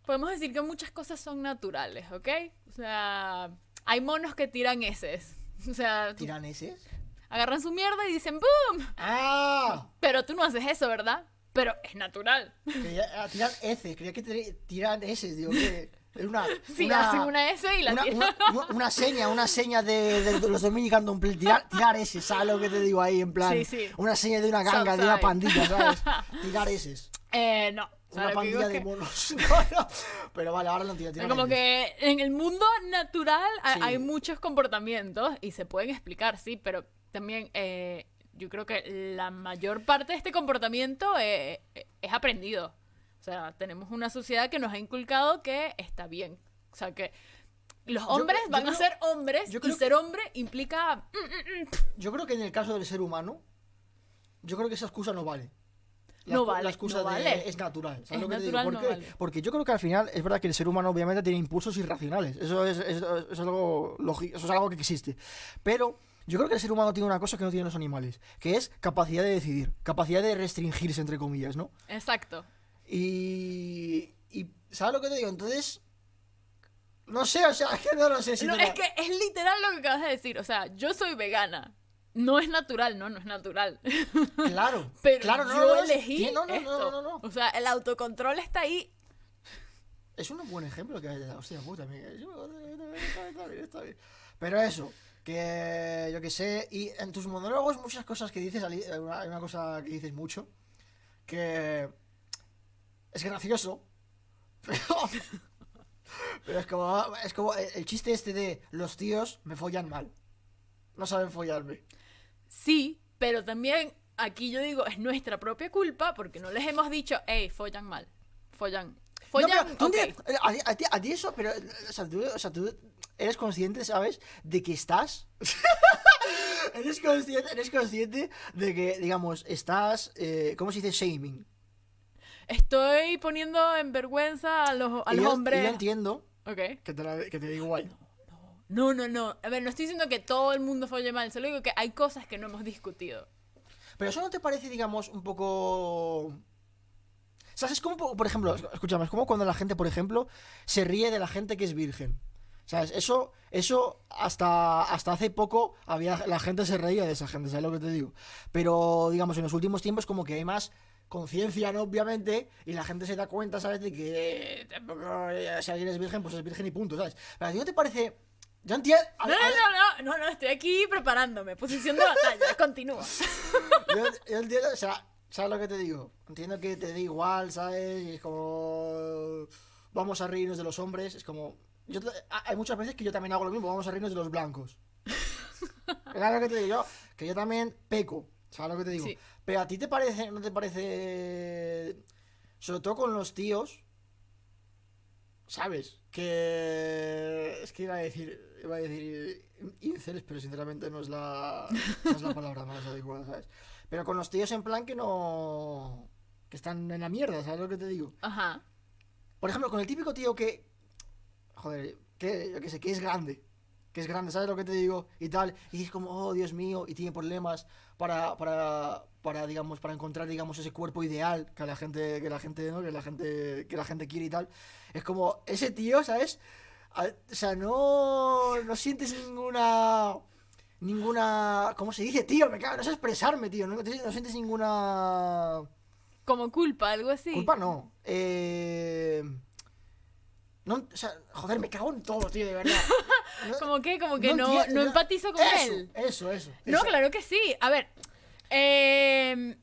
Podemos decir que muchas cosas son naturales, ¿ok? O sea, hay monos que tiran heces. O sea, ¿Tiran heces? agarran su mierda y dicen ¡boom! ¡Ah! Pero tú no haces eso, ¿verdad? Pero es natural. Ah, tirar S, creía que tiran S, digo que. Una, sí, una, hacen una S y la una, una, una, seña, una seña de, de, los Dominican Domplay, tirar, tirar S, ¿sabes lo que te digo ahí? En plan, sí, sí. una seña de una ganga, de una pandilla, ¿sabes? Tirar S. Eh, no. Una pandilla de monos. Pero vale, ahora lo tira, tira Como que en el mundo natural hay muchos comportamientos y se pueden explicar, sí, pero también eh, yo creo que la mayor parte de este comportamiento eh, eh, es aprendido. O sea, tenemos una sociedad que nos ha inculcado que está bien. O sea, que los hombres van a ser hombres yo y ser hombre implica... Mm, mm, mm. Yo creo que en el caso del ser humano, yo creo que esa excusa no vale. no vale. La excusa es natural. natural Porque yo creo que al final es verdad que el ser humano obviamente tiene impulsos irracionales. Eso es, algo, eso es algo que existe. Pero yo creo que el ser humano tiene una cosa que no tienen los animales, que es capacidad de decidir, capacidad de restringirse, entre comillas, ¿no? Exacto. Y. y ¿Sabes lo que te digo? Entonces. No sé, o sea, es que no lo sé es que es literal lo que acabas de decir. O sea, yo soy vegana. No es natural, no, no es natural. Claro. Pero claro, no, yo elegí. No, no, no, no, no, O sea, el autocontrol está ahí. Es un buen ejemplo que haya. Hostia, puta, Está bien, está bien. Pero eso, que yo qué sé, y en tus monólogos muchas cosas que dices, hay una, cosa que dices mucho, que es gracioso, pero, es como, el chiste este de los tíos me follan mal, no saben follarme. Sí, pero también aquí yo digo, es nuestra propia culpa porque no les hemos dicho, hey, follan mal, follan. Follan, mal. a, ti, eso, pero o sea, tú eres consciente, ¿sabes? De que estás. eres, consciente, de que, digamos, estás. Eh, ¿Cómo se dice? Shaming. Estoy poniendo en vergüenza a los, hombres. Yo entiendo que, te la, digo igual. No, no, no, A ver, no estoy diciendo que todo el mundo folle mal. Solo digo que hay cosas que no hemos discutido. Pero eso no te parece, digamos, un poco. ¿Sabes? es como, por ejemplo, escúchame, es como cuando la gente, por ejemplo, se ríe de la gente que es virgen. ¿Sabes? Eso, eso hasta, hasta hace poco había, la gente se reía de esa gente, ¿sabes lo que te digo? Pero, digamos, en los últimos tiempos como que hay más conciencia, ¿no? Obviamente, y la gente se da cuenta, ¿sabes? De que eh, si alguien es virgen, pues es virgen y punto, ¿sabes? Pero a ti no te parece... Yo entiendo... No, no, no, no, no, estoy aquí preparándome, posición de batalla, continúa. yo entiendo, o sea, ¿sabes lo que te digo? Entiendo que te da igual, ¿sabes? Y es como... Vamos a reírnos de los hombres, es como Ah, hay muchas veces que yo también hago lo mismo, vamos a reírnos de los blancos. que yo, también peco, ¿sabes lo que te digo? Pero a ti te parece, no te parece, sobre todo con los tíos, ¿sabes? Que es que iba a decir, iba a decir Inceles pero sinceramente no es la, no es la palabra más adecuada, ¿sabes? Pero con los tíos en plan que no, que están en la mierda, ¿sabes lo que te digo? Ajá. Por ejemplo, con el típico tío que, joder, que, yo qué sé, que es grande, que es grande, ¿sabes lo que te digo? Y tal, y es como, oh, Dios mío, y tiene problemas para, para, para digamos, para encontrar, digamos, ese cuerpo ideal que la gente, que la gente, ¿no? Que la gente, que la gente quiere y tal. Es como, ese tío, ¿sabes? o sea, no, no sientes ninguna ninguna. ¿Cómo se dice, tío? Me cago, no sé expresarme, tío. No, no, no sientes ninguna. Como culpa, algo así. Culpa no. Eh... No, o sea, joder, me cago en todo, tío, de verdad. como ¿Cómo Como que no, no, empatizo con él. Eso, eso. No, claro que sí. A ver. Em,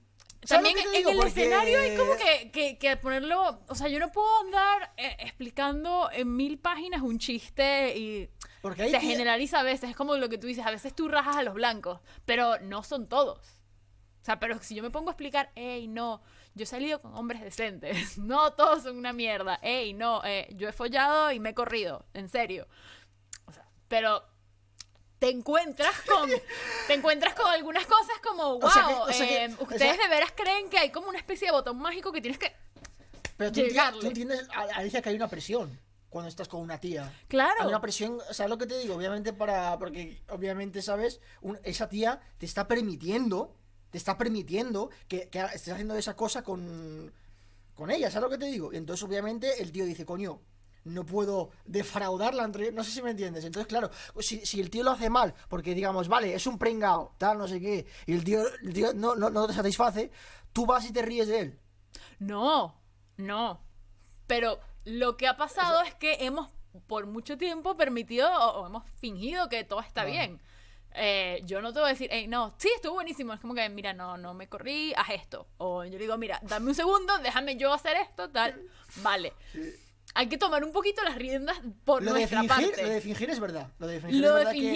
también en el escenario hay como que, que, que, ponerlo. O sea, yo no puedo andar eh, explicando en mil páginas un chiste y. Porque se generaliza a veces. Es como lo que tú dices. A veces tú rajas a los blancos, pero no son todos. O sea, pero si yo me pongo a explicar, hey, no yo he salido con hombres decentes, no todos son una mierda, ey, no, eh, yo he follado y me he corrido, en serio. O sea, pero te encuentras con te encuentras con algunas cosas como wow eh, ustedes de veras creen que hay como una especie de botón mágico que tienes que pero tú, entiendes, Alicia que hay una presión cuando estás con una tía claro hay una presión sabes lo que te digo obviamente para porque obviamente sabes esa tía te está permitiendo te está permitiendo que, estés haciendo esa cosa con, con ella, ¿sabes lo que te digo? Y entonces, obviamente, el tío dice, coño, no puedo defraudarla No sé si me entiendes. Entonces, claro, si, el tío lo hace mal, porque digamos, vale, es un pringao, tal, no sé qué, y el tío, no, no, te satisface, tú vas y te ríes de él. No, no. Pero lo que ha pasado es que hemos por mucho tiempo permitido o, hemos fingido que todo está bien. Eh, yo no te voy a decir, no, sí, estuvo buenísimo. Es como que, mira, no, no me corrí, haz esto. O yo digo, mira, dame un segundo, déjame yo hacer esto, tal. Vale. Hay que tomar un poquito las riendas por lo nuestra de fingir, Lo de fingir es verdad. Lo de fingir,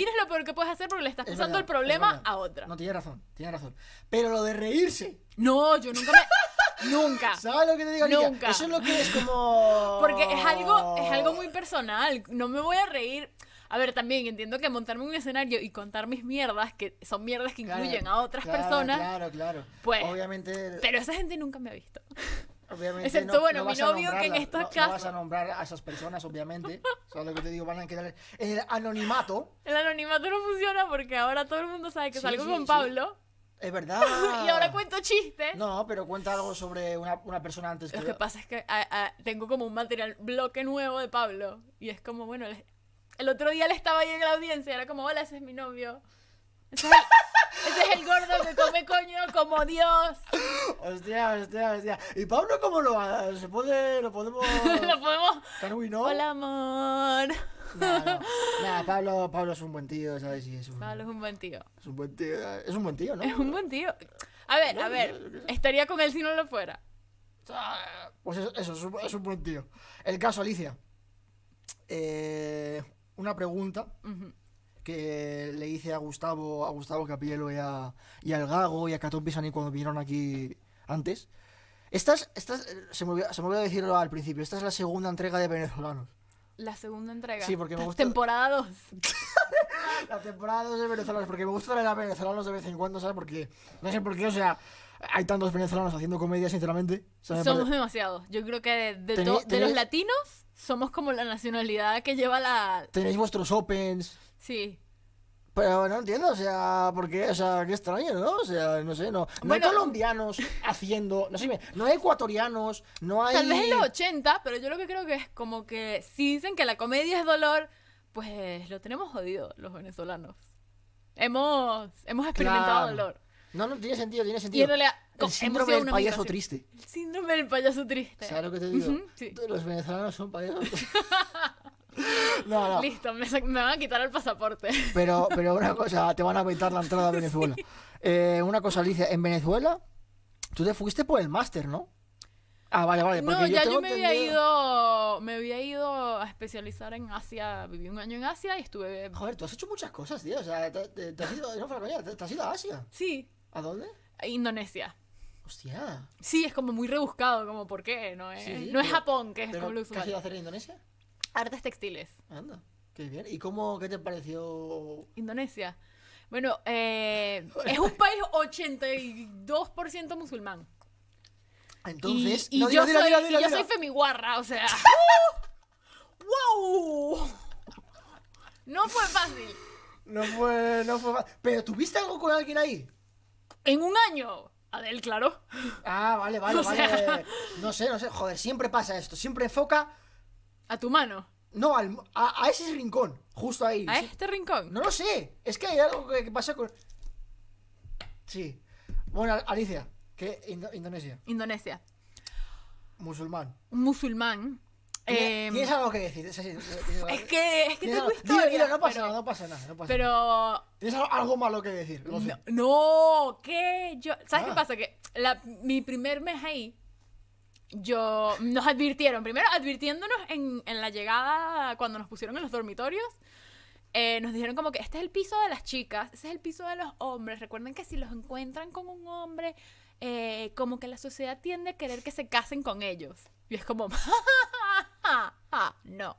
es, lo peor que puedes hacer porque le estás pasando el problema a otra. No, tiene razón, tiene razón. Pero lo de reírse. No, yo nunca me. Nunca. ¿Sabes lo que te digo? Nunca. Eso es lo que es como. Porque es algo, es algo muy personal. No me voy a reír. A ver, también entiendo que montarme un escenario y contar mis mierdas, que son mierdas que incluyen a otras personas. Claro, claro. Pues, obviamente. Pero esa gente nunca me ha visto. Obviamente. Excepto, no, bueno, mi novio que en estos casos. No vas a nombrar a esas personas, obviamente. Solo que te digo, van a quedar. El anonimato. El anonimato no funciona porque ahora todo el mundo sabe que salgo con Pablo. Es verdad. y ahora cuento chistes. No, pero cuenta algo sobre una, una persona antes. Que Lo que pasa es que tengo como un material bloque nuevo de Pablo. Y es como, bueno, el otro día le estaba ahí en la audiencia, era como, hola, ese es mi novio. Ese es el, gordo que come coño como Dios. Hostia, hostia, hostia. ¿Y Pablo cómo lo va? ¿Se puede, lo podemos... lo podemos... ¿no? Hola, amor. No, no. Pablo, Pablo es un buen tío, ¿sabes? Pablo es un buen tío. Es un buen tío, es un buen tío, ¿no? Es un buen tío. A ver, a ver, estaría con él si no lo fuera. Ah, pues eso, eso es, un, buen tío. El caso, Alicia. Eh, una pregunta que le hice a Gustavo, a Gustavo Capiello y, y al Gago y a Catón Pisani cuando vinieron aquí antes. Estas, estas, se me, olvidó, decirlo al principio, esta es la segunda entrega de Venezolanos. La segunda entrega. Sí, porque me gusta. Temporada 2. la temporada 2 de venezolanos, porque me gusta leer a venezolanos de vez en cuando, ¿sabes? Porque no sé por qué, o sea, hay tantos venezolanos haciendo comedia, sinceramente. Somos demasiados. Yo creo que de los latinos somos como la nacionalidad que lleva la... Tenéis vuestros opens. Sí. Pero no entiendo, o sea, ¿por qué? o sea, qué extraño, ¿no? O sea, no sé, no. No hay colombianos haciendo, no sé, no hay ecuatorianos, no hay. Tal vez en los 80, pero yo lo que creo que es como que si dicen que la comedia es dolor, pues lo tenemos jodido los venezolanos. Hemos, hemos experimentado dolor. No, no tiene sentido, tiene sentido. Y el síndrome del payaso triste. El síndrome del payaso triste. ¿Sabes lo que te digo? Los venezolanos son payasos. no, no. Listo, me, me, van a quitar el pasaporte. Pero, pero una cosa, te van a aventar la entrada a Venezuela. Eh, una cosa, Alicia, en Venezuela tú te fuiste por el máster, ¿no? Ah, vale, vale. No, ya yo, me había ido, me había ido a especializar en Asia, viví un año en Asia y estuve. Joder, tú has hecho muchas cosas, tío. O sea, has ido, te has ido a Asia. Sí. ¿A dónde? A Indonesia. Hostia. Sí, es como muy rebuscado, como por qué, ¿no? Es, no es Japón, que es con ¿Qué has hacer en Indonesia? Artes textiles. Anda, qué bien. ¿Y cómo, qué te pareció? Indonesia. Bueno, eh, es un país 82% musulmán. Entonces, no, yo, soy, dilo, yo soy femiguarra, o sea. ¡Wow! No fue fácil. No fue, no fue ¿Pero tuviste algo con alguien ahí? En un año él, claro. Ah, vale, vale, vale. No sé, no sé. Joder, siempre pasa esto. Siempre enfoca. A tu mano. No, al, a, ese rincón. Justo ahí. ¿A este rincón? No lo sé. Es que hay algo que, pasa con. Sí. Bueno, Alicia. ¿Qué? Indonesia. Indonesia. Musulmán. Un musulmán ¿Tienes em, algo que decir? Es, que, es que historia. no, pasa, pero, nada, ¿Tienes algo malo que decir? No, ¿qué? Yo, ¿Sabes qué ah. pasa? Que mi primer mes ahí, yo, nos advirtieron. Primero, advirtiéndonos en, en la llegada, cuando nos pusieron en los dormitorios, eh, nos dijeron como que este es el piso de las chicas, ese es el piso de los hombres. Recuerden que si los encuentran con un hombre, eh, como que la sociedad tiende a querer que se casen con ellos. Y es como, no.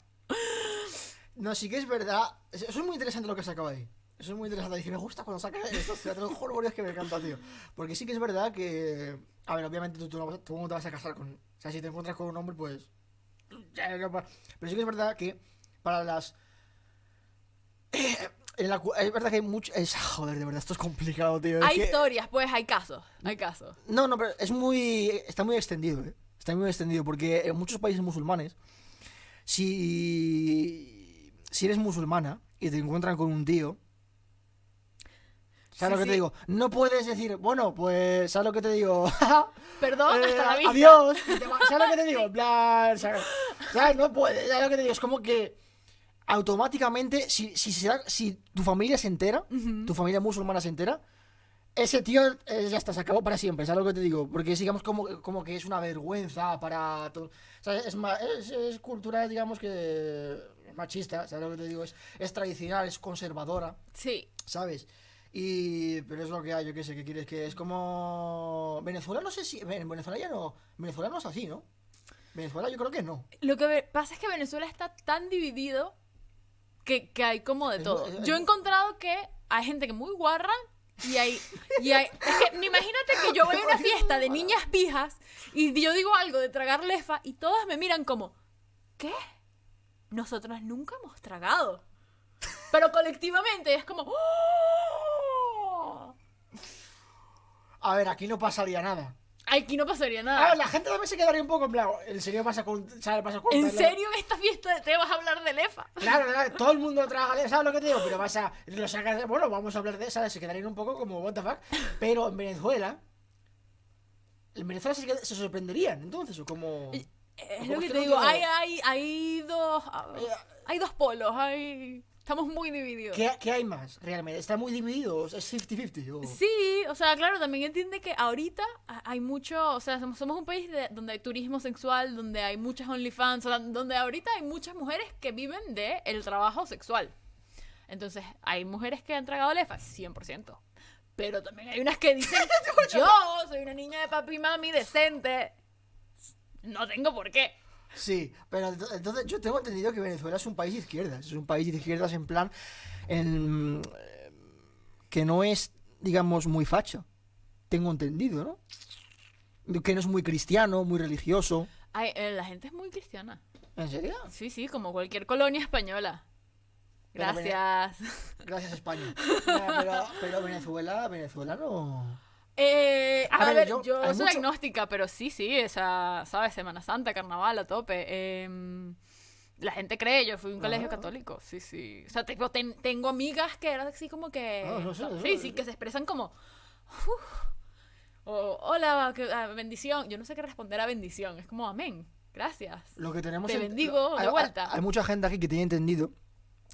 No, sí que es verdad. Eso es muy interesante lo que has acaba ahí. Eso es muy interesante. Y me gusta cuando sacas estos teatros que me encanta, tío. Porque sí que es verdad que. A ver, obviamente tú, tú, no, te vas a casar con. O sea, si te encuentras con un hombre, pues. Pero sí que es verdad que para las. Eh, es verdad que hay mucho. Es, joder, de verdad, esto es complicado, tío. Hay historias, pues, hay casos. Hay casos. No, no, pero es muy. Está muy extendido, eh está muy extendido, porque en muchos países musulmanes, si, si eres musulmana y te encuentran con un tío, ¿Sabes lo que te digo? No puedes decir, bueno, pues, ¿sabes lo que te digo? Perdón, eh, Adiós. ¿Sabes lo que te digo? ¿sabes? ¿sabes lo que te digo? Es como que automáticamente, si, si, si tu familia se entera, tu familia musulmana se entera, ese tío eh, ya está, se acabó para siempre, ¿sabes lo que te digo? Porque es, digamos, como, como que es una vergüenza para todo. es, es, cultura, digamos, que machista, ¿sabes lo que te digo? Es, es tradicional, es conservadora. Sí. ¿Sabes? Y, pero es lo que hay, yo qué sé, ¿qué quieres? Que es como... Venezuela no sé si... En Venezuela ya no... Venezuela no es así, ¿no? Venezuela yo creo que no. Lo que pasa es que Venezuela está tan dividido que, que hay como de todo. yo he encontrado que hay gente que muy guarra y ahí, y es que imagínate que yo voy a una fiesta de niñas pijas y yo digo algo de tragar lefa y todas me miran como, ¿qué? Nosotras nunca hemos tragado. Pero colectivamente es como, ¡Oh! A ver, aquí no pasaría nada. Aquí no pasaría nada. la gente también se quedaría un poco en plan, ¿en serio pasa con, pasa ¿En serio esta fiesta te vas a hablar de lefa? Claro, claro, todo el mundo traga lefa, ¿sabes lo que te digo? Pero vas a, bueno, vamos a hablar de ¿sabes? se quedarían un poco como, what the pero en Venezuela, en Venezuela se, sorprenderían, entonces, o como... Es lo que te digo, hay, hay, hay dos, eh, hay dos polos, hay... Estamos muy divididos. ¿Qué, qué hay más realmente? Está muy divididos, es 50-50. Sí, o sea, claro, también entiende que ahorita hay mucho, o sea, somos, un país donde hay turismo sexual, donde hay muchas OnlyFans, donde ahorita hay muchas mujeres que viven de el trabajo sexual. Entonces, hay mujeres que han tragado lefas, 100%. Pero también hay unas que dicen, yo soy una niña de papi y mami decente. No tengo por qué. Sí, pero entonces yo tengo entendido que Venezuela es un país de izquierdas, es un país de izquierdas en plan eh, que no es, digamos, muy facho. Tengo entendido, ¿no? Que no es muy cristiano, muy religioso. Eh, la gente es muy cristiana. ¿En serio? Sí, sí, como cualquier colonia española. Gracias. gracias España. pero, pero Venezuela, Venezuela no. Eh, a, ver, yo, soy agnóstica, pero sí, sí, esa, ¿sabes? Semana Santa, carnaval a tope. Em, la gente cree, yo fui a un colegio ah. católico, sí, sí. O sea, tengo, amigas que eran así como que... Ah, sí, sí, que se expresan como... o hola, ah, bendición. Yo no sé qué responder a bendición, es como amén, gracias. Lo que tenemos... Te bendigo hay, de vuelta. hay mucha gente aquí que tiene entendido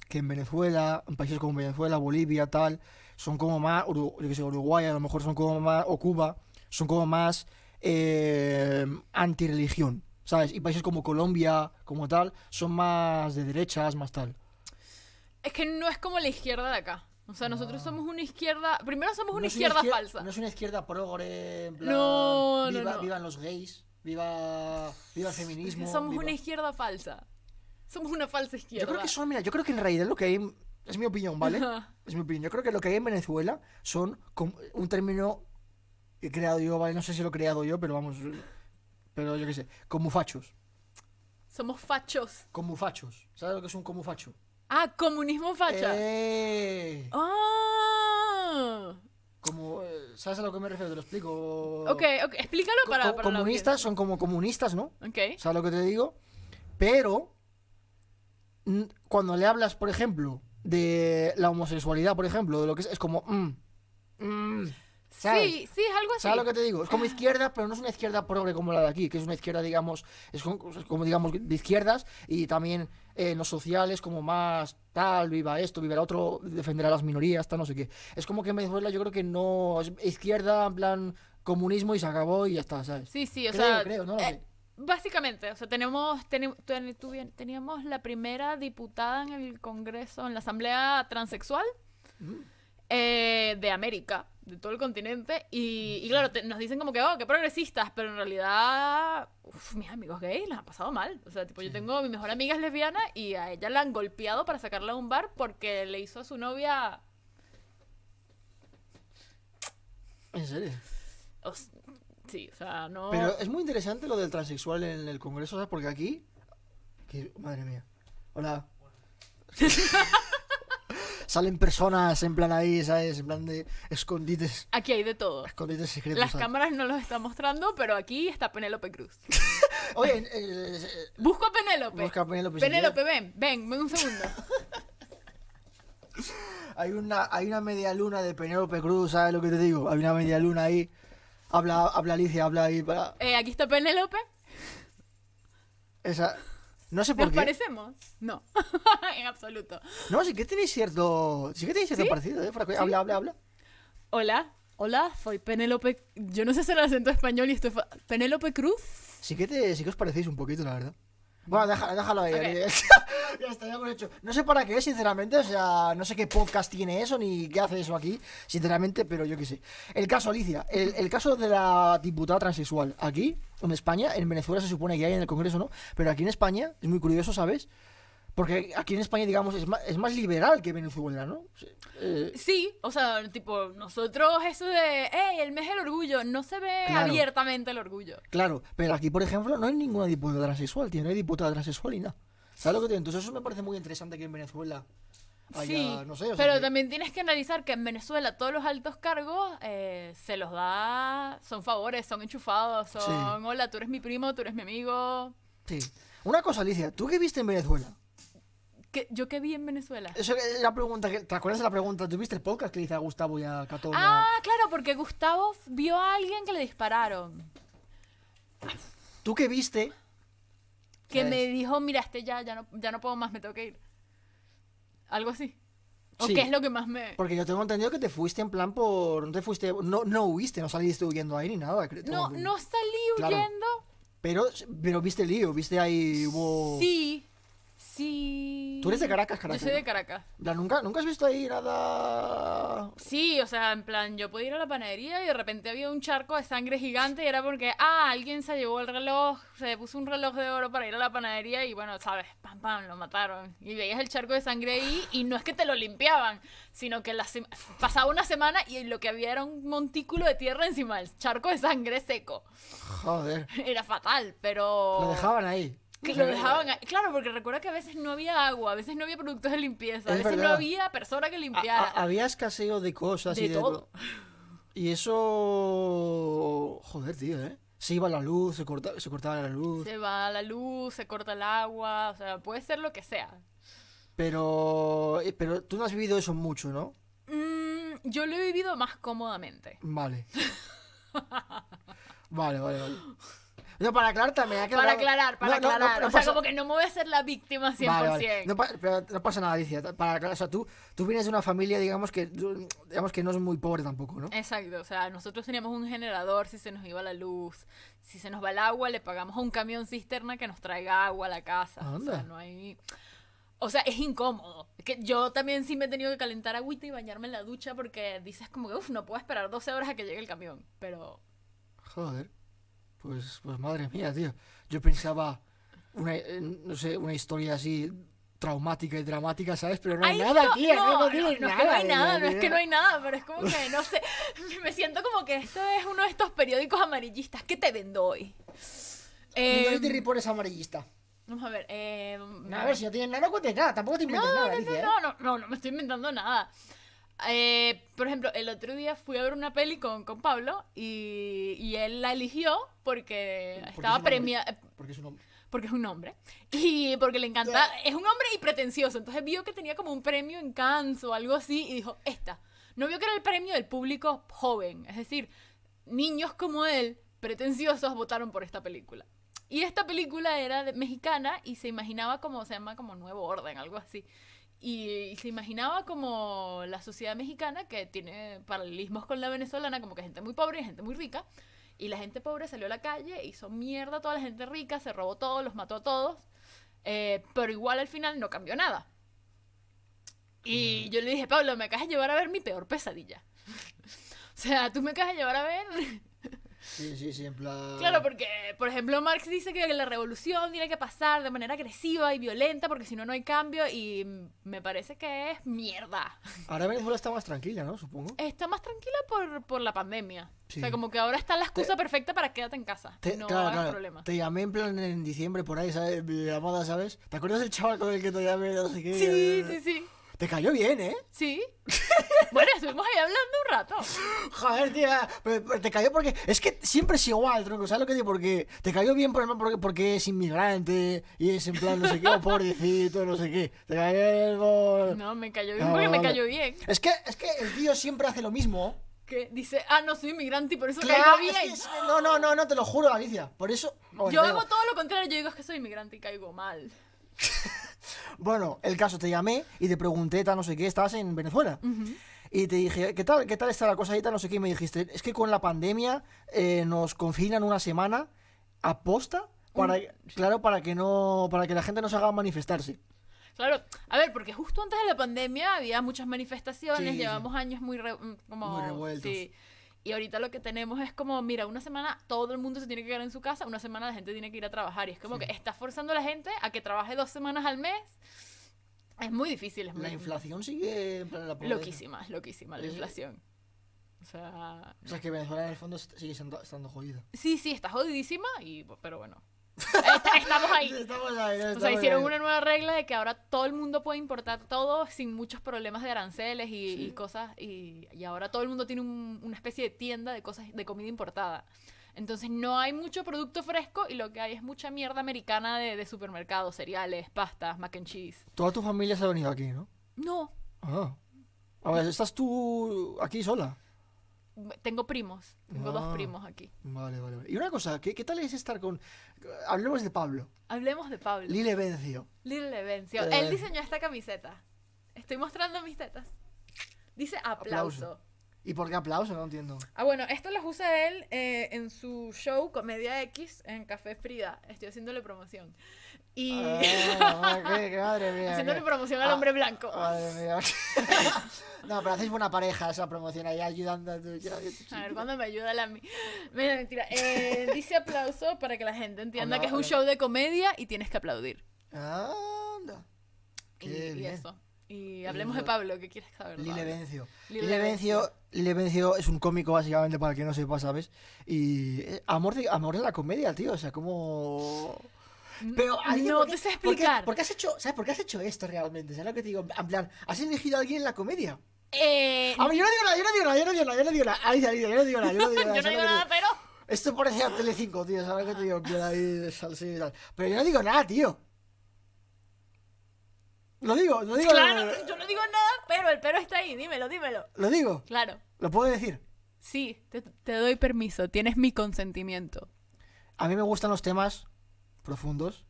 que en Venezuela, en países como Venezuela, Bolivia, tal son como más, que sé, Uruguay a lo mejor son como más, o Cuba, son como más eh, antirreligión, ¿sabes? Y países como Colombia, como tal, son más de derechas, más tal. Es que no es como la izquierda de acá. O sea, nosotros somos una izquierda. Primero somos una, izquierda, falsa. No es una izquierda progre. En plan, no, no, viva, no. Vivan los gays. Viva, viva el feminismo. somos una izquierda falsa. Somos una falsa izquierda. Yo creo que son, mira, yo creo que en realidad lo que hay es mi opinión, ¿vale? es mi opinión. Yo creo que lo que hay en Venezuela son un término he eh, creado yo, ¿vale? No sé si lo he creado yo, pero vamos. Pero yo qué sé. fachos Somos fachos. fachos ¿Sabes lo que es un facho? Ah, comunismo facha. ¡Eh! ¡Oh! Como, eh, ¿Sabes a lo que me refiero? Te lo explico. Ok, ok, explícalo para. Co los comunistas son como comunistas, ¿no? Ok. ¿Sabes lo que te digo? Pero. Cuando le hablas, por ejemplo, de la homosexualidad, por ejemplo, de lo que es, es como... Mm, mm, sí, sí, es algo así. ¿Sabes lo que te digo? Es como izquierda, pero no es una izquierda pobre como la de aquí, que es una izquierda, digamos, es como, digamos, de izquierdas y también eh, en los sociales como más tal, viva esto, viva el otro, defender a las minorías, tal, no sé qué. Es como que en Venezuela yo creo que no, es izquierda, en plan, comunismo y se acabó y ya está, ¿sabes? Sí, sí, o sea... Creo, no lo eh, sé. Básicamente, o sea, tenemos, teníamos la primera diputada en el Congreso, en la Asamblea Transexual mm. eh, de América, de todo el continente, y, y claro, nos dicen como que, oh, qué progresistas, pero en realidad, uff, mis amigos gays las han pasado mal. O sea, tipo, yo tengo, mi mejor amiga es lesbiana y a ella la han golpeado para sacarla a un bar porque le hizo a su novia... ¿En serio? sí, o sea, no. Pero es muy interesante lo del transexual en el Congreso, ¿sabes? Porque aquí. madre mía. Hola. Salen personas en plan ahí, ¿sabes? En plan de escondites. Aquí hay de todo. Escondites secretos. Las cámaras no los están mostrando, pero aquí está Penélope Cruz. Oye, busco a Penélope. Busca a Penélope. Penélope, ven, ven, ven un segundo. hay una, hay una media luna de Penélope Cruz, ¿sabes lo que te digo? Hay una media luna ahí. Habla, habla Alicia, habla ahí para. Eh, aquí está Penélope. Esa. No sé por ¿Nos parecemos? No, en absoluto. No, sí que tenéis cierto. Sí que tenéis cierto parecido, ¿eh? Habla, habla, habla. Hola, hola, soy Penélope. Yo no sé si el acento español y estoy. Penélope Cruz. Sí que, te... sí que os parecéis un poquito, la verdad. Bueno, déjalo, ahí. ya está, ya lo hecho. No sé para qué, sinceramente. O sea, no sé qué podcast tiene eso ni qué hace eso aquí, sinceramente, pero yo qué sé. El caso, Alicia, el, el caso de la diputada transexual. Aquí, en España, en Venezuela se supone que hay en el Congreso, ¿no? Pero aquí en España, es muy curioso, ¿sabes? Porque aquí en España, digamos, es más, liberal que Venezuela, ¿no? Eh. sí, o sea, tipo, nosotros eso de, hey, el mes del orgullo, no se ve abiertamente el orgullo. Claro, pero aquí, por ejemplo, no hay ninguna diputada transexual, tiene no hay diputada transexual y nada. ¿Sabes lo que te Entonces eso me parece muy interesante que en Venezuela haya, no sé, o sea, pero también tienes que analizar que en Venezuela todos los altos cargos eh, se los da, son favores, son enchufados, son, hola, tú eres mi primo, tú eres mi amigo. Sí. Una cosa, Alicia, ¿tú qué viste en Venezuela? ¿Yo qué vi en Venezuela? Eso es la pregunta. ¿Te acuerdas de la pregunta? ¿Tuviste el podcast que le hice a Gustavo y a Catona? Ah, claro, porque Gustavo vio a alguien que le dispararon. ¿Tú qué viste? Que me dijo, mira, este ya, ya no, ya no puedo más, me tengo que ir. Algo así. ¿O qué es lo que más me.? Porque yo tengo entendido que te fuiste en plan por. No te fuiste. No, no huiste, no saliste huyendo ahí ni nada. No, no salí huyendo. Pero, pero viste lío, viste ahí. Hubo... Sí, Sí. ¿Tú eres de Caracas, Caracas? Yo soy de Caracas. ¿Nunca, ¿Nunca has visto ahí nada...? Sí, o sea, en plan, yo podía ir a la panadería y de repente había un charco de sangre gigante y era porque, ah, alguien se llevó el reloj, se puso un reloj de oro para ir a la panadería y bueno, sabes, pam, pam, lo mataron. Y veías el charco de sangre ahí y no es que te lo limpiaban, sino que la pasaba una semana y lo que había era un montículo de tierra encima del charco de sangre seco. Joder. Era fatal, pero... Lo dejaban ahí. Que lo dejaban Claro, porque recuerda que a veces no había agua, a veces no había productos de limpieza, a veces no había persona que limpiara. había escaseo de cosas y de todo. Y eso. Joder, tío, ¿eh? Se iba la luz, se, corta, se cortaba la luz. Se va la luz, se corta el agua, o sea, puede ser lo que sea. Pero. Eh, pero tú no has vivido eso mucho, ¿no? Mm, yo lo he vivido más cómodamente. Vale. vale, vale, vale. No, para aclarar también. para aclarar, para aclarar. o sea, como que no me voy a ser la víctima 100%. No, pasa nada, Alicia. Para aclarar, o sea, tú, tú vienes de una familia, digamos que, digamos que no es muy pobre tampoco, ¿no? Exacto. O sea, nosotros teníamos un generador si se nos iba la luz. Si se nos va el agua, le pagamos a un camión cisterna que nos traiga agua a la casa. O sea, no hay... O sea, es incómodo. Que yo también sí me he tenido que calentar agüita y bañarme en la ducha porque dices como que, uff, no puedo esperar 12 horas a que llegue el camión. Pero... Joder. Pues, pues madre mía, tío. Yo pensaba, una, eh, no sé, una historia así traumática y dramática, ¿sabes? Pero no hay nada, no, tía, no, no, no, no Es que no hay nada, no es que no hay nada, pero es como que, no sé, me siento como que esto es uno de estos periódicos amarillistas. ¿Qué te vendo hoy? Eh, em, te esa amarillista. Vamos a ver, eh... A ver, si no tienes nada, no cuentes nada, tampoco te inventas nada, no, ¿eh? no, no, no, no me estoy inventando nada. Eh, por ejemplo, el otro día fui a ver una peli con, con Pablo y, él la eligió porque, estaba premiada. Eh, porque es un hombre. Porque es un hombre. Y porque le encanta. Es un hombre y pretencioso. Entonces vio que tenía como un premio en Cannes o algo así y dijo: Esta. No vio que era el premio del público joven. Es decir, niños como él, pretenciosos, votaron por esta película. Y esta película era de, mexicana y se imaginaba como se llama como Nuevo Orden, algo así y se imaginaba como la sociedad mexicana que tiene paralelismos con la venezolana, como que gente muy pobre y gente muy rica. Y la gente pobre salió a la calle, hizo mierda a toda la gente rica, se robó todo, los mató a todos. Eh, pero igual al final no cambió nada. Y yo le dije, Pablo, me acabas de llevar a ver mi peor pesadilla. o sea, tú me acabas de llevar a ver Sí, sí, sí, en plan... Claro, porque, por ejemplo, Marx dice que la revolución tiene que pasar de manera agresiva y violenta porque si no, no hay cambio y me parece que es mierda. Ahora Venezuela está más tranquila, ¿no? Supongo. Está más tranquila por, la pandemia. O sea, como que ahora está la excusa perfecta para quédate en casa. no claro, problema. Te llamé en plan en diciembre por ahí, ¿sabes? ¿Te acuerdas del chaval con el que te llamé? Sí, sí, sí. Te cayó bien, ¿eh? Sí. bueno, estuvimos ahí hablando un rato. Joder, tía. te cayó porque. Es que siempre es igual, tronco. ¿Sabes lo que digo? Porque te cayó bien por, porque, porque es inmigrante y es en plan no sé qué, o pobrecito, no sé qué. Te cayó bien por... No, me cayó bien ah, porque me cayó bien. Es que, es que el tío siempre hace lo mismo. Que dice, ah, no soy inmigrante y por eso caigo bien. no, no, no, no, te lo juro, Alicia. Por eso. yo hago todo lo contrario, yo digo es que soy inmigrante y caigo mal. Bueno, el caso, te llamé y te pregunté, no sé qué, estabas en Venezuela. Y te dije, ¿qué tal, qué tal está la cosa ahí? no sé qué? me dijiste, es que con la pandemia eh, nos confinan una semana aposta para, claro, para que no, para que la gente no se haga manifestarse. Claro, a ver, porque justo antes de la pandemia había muchas manifestaciones, llevamos años muy, mm, revueltos. Y ahorita lo que tenemos es como, mira, una semana todo el mundo se tiene que quedar en su casa, una semana la gente tiene que ir a trabajar. Y es como que está forzando a la gente a que trabaje dos semanas al mes. Es muy difícil. la inflación sigue plan la pobreza. Loquísima, loquísima la inflación. O sea... O sea, que Venezuela en el fondo sigue estando, jodida. Sí, sí, está jodidísima, y, pero bueno, estamos ahí. O sea, hicieron una nueva regla de que ahora todo el mundo puede importar todo sin muchos problemas de aranceles y, cosas. Y, ahora todo el mundo tiene una especie de tienda de cosas de comida importada. Entonces no hay mucho producto fresco y lo que hay es mucha mierda americana de, supermercados, cereales, pastas, mac and cheese. Toda tu familia se ha venido aquí, ¿no? No, Ah. ver, ¿estás tú aquí sola? tengo primos, tengo dos ah. primos aquí. Vale, vale, Y una cosa, ¿qué, tal es estar con... Hablemos de Pablo. Hablemos de Pablo. Lile Bencio. Lile Bencio. Eh. Él diseñó esta camiseta. Estoy mostrando mis tetas. Dice aplauso. ¿Y por qué aplauso? No entiendo. Ah, bueno, esto lo usa él eh, en su show Comedia X en Café Frida. Estoy haciéndole promoción. Y. Ah, qué, madre mía, Haciéndole promoción al ah, hombre blanco. Madre mía. no, pero hacéis buena pareja esa promoción ahí ayudando a tu. A ver, ¿cuándo me ayuda la Mira, mentira. Eh, dice aplauso para que la gente entienda que es un show de comedia y tienes que aplaudir. Anda. Y, eso. Y hablemos de Pablo, que quieres saber. Lile Vencio. Lile Vencio. es un cómico, básicamente, para el que no sepa, ¿sabes? Y. Eh, amor de, amor de la comedia, tío. O sea, como. Mm, pero no te sé explicar. has hecho, ¿Sabes por qué has hecho esto realmente? ¿Sabes lo que te digo? En plan, has elegido a alguien en la comedia. Eh... A yo no digo nada, yo no digo nada, yo no digo nada, yo no digo nada. Ahí, yo no digo nada, yo no digo nada. yo no nada, pero... Esto parece a Telecinco, tío, ¿sabes lo que te digo? Pero yo no digo nada, tío. Lo digo, lo digo. Claro, yo no digo nada, pero el pero está ahí, dímelo, dímelo. ¿Lo digo? Claro. ¿Lo puedo decir? Sí, te doy permiso, tienes mi consentimiento. A mí me gustan los temas profundos.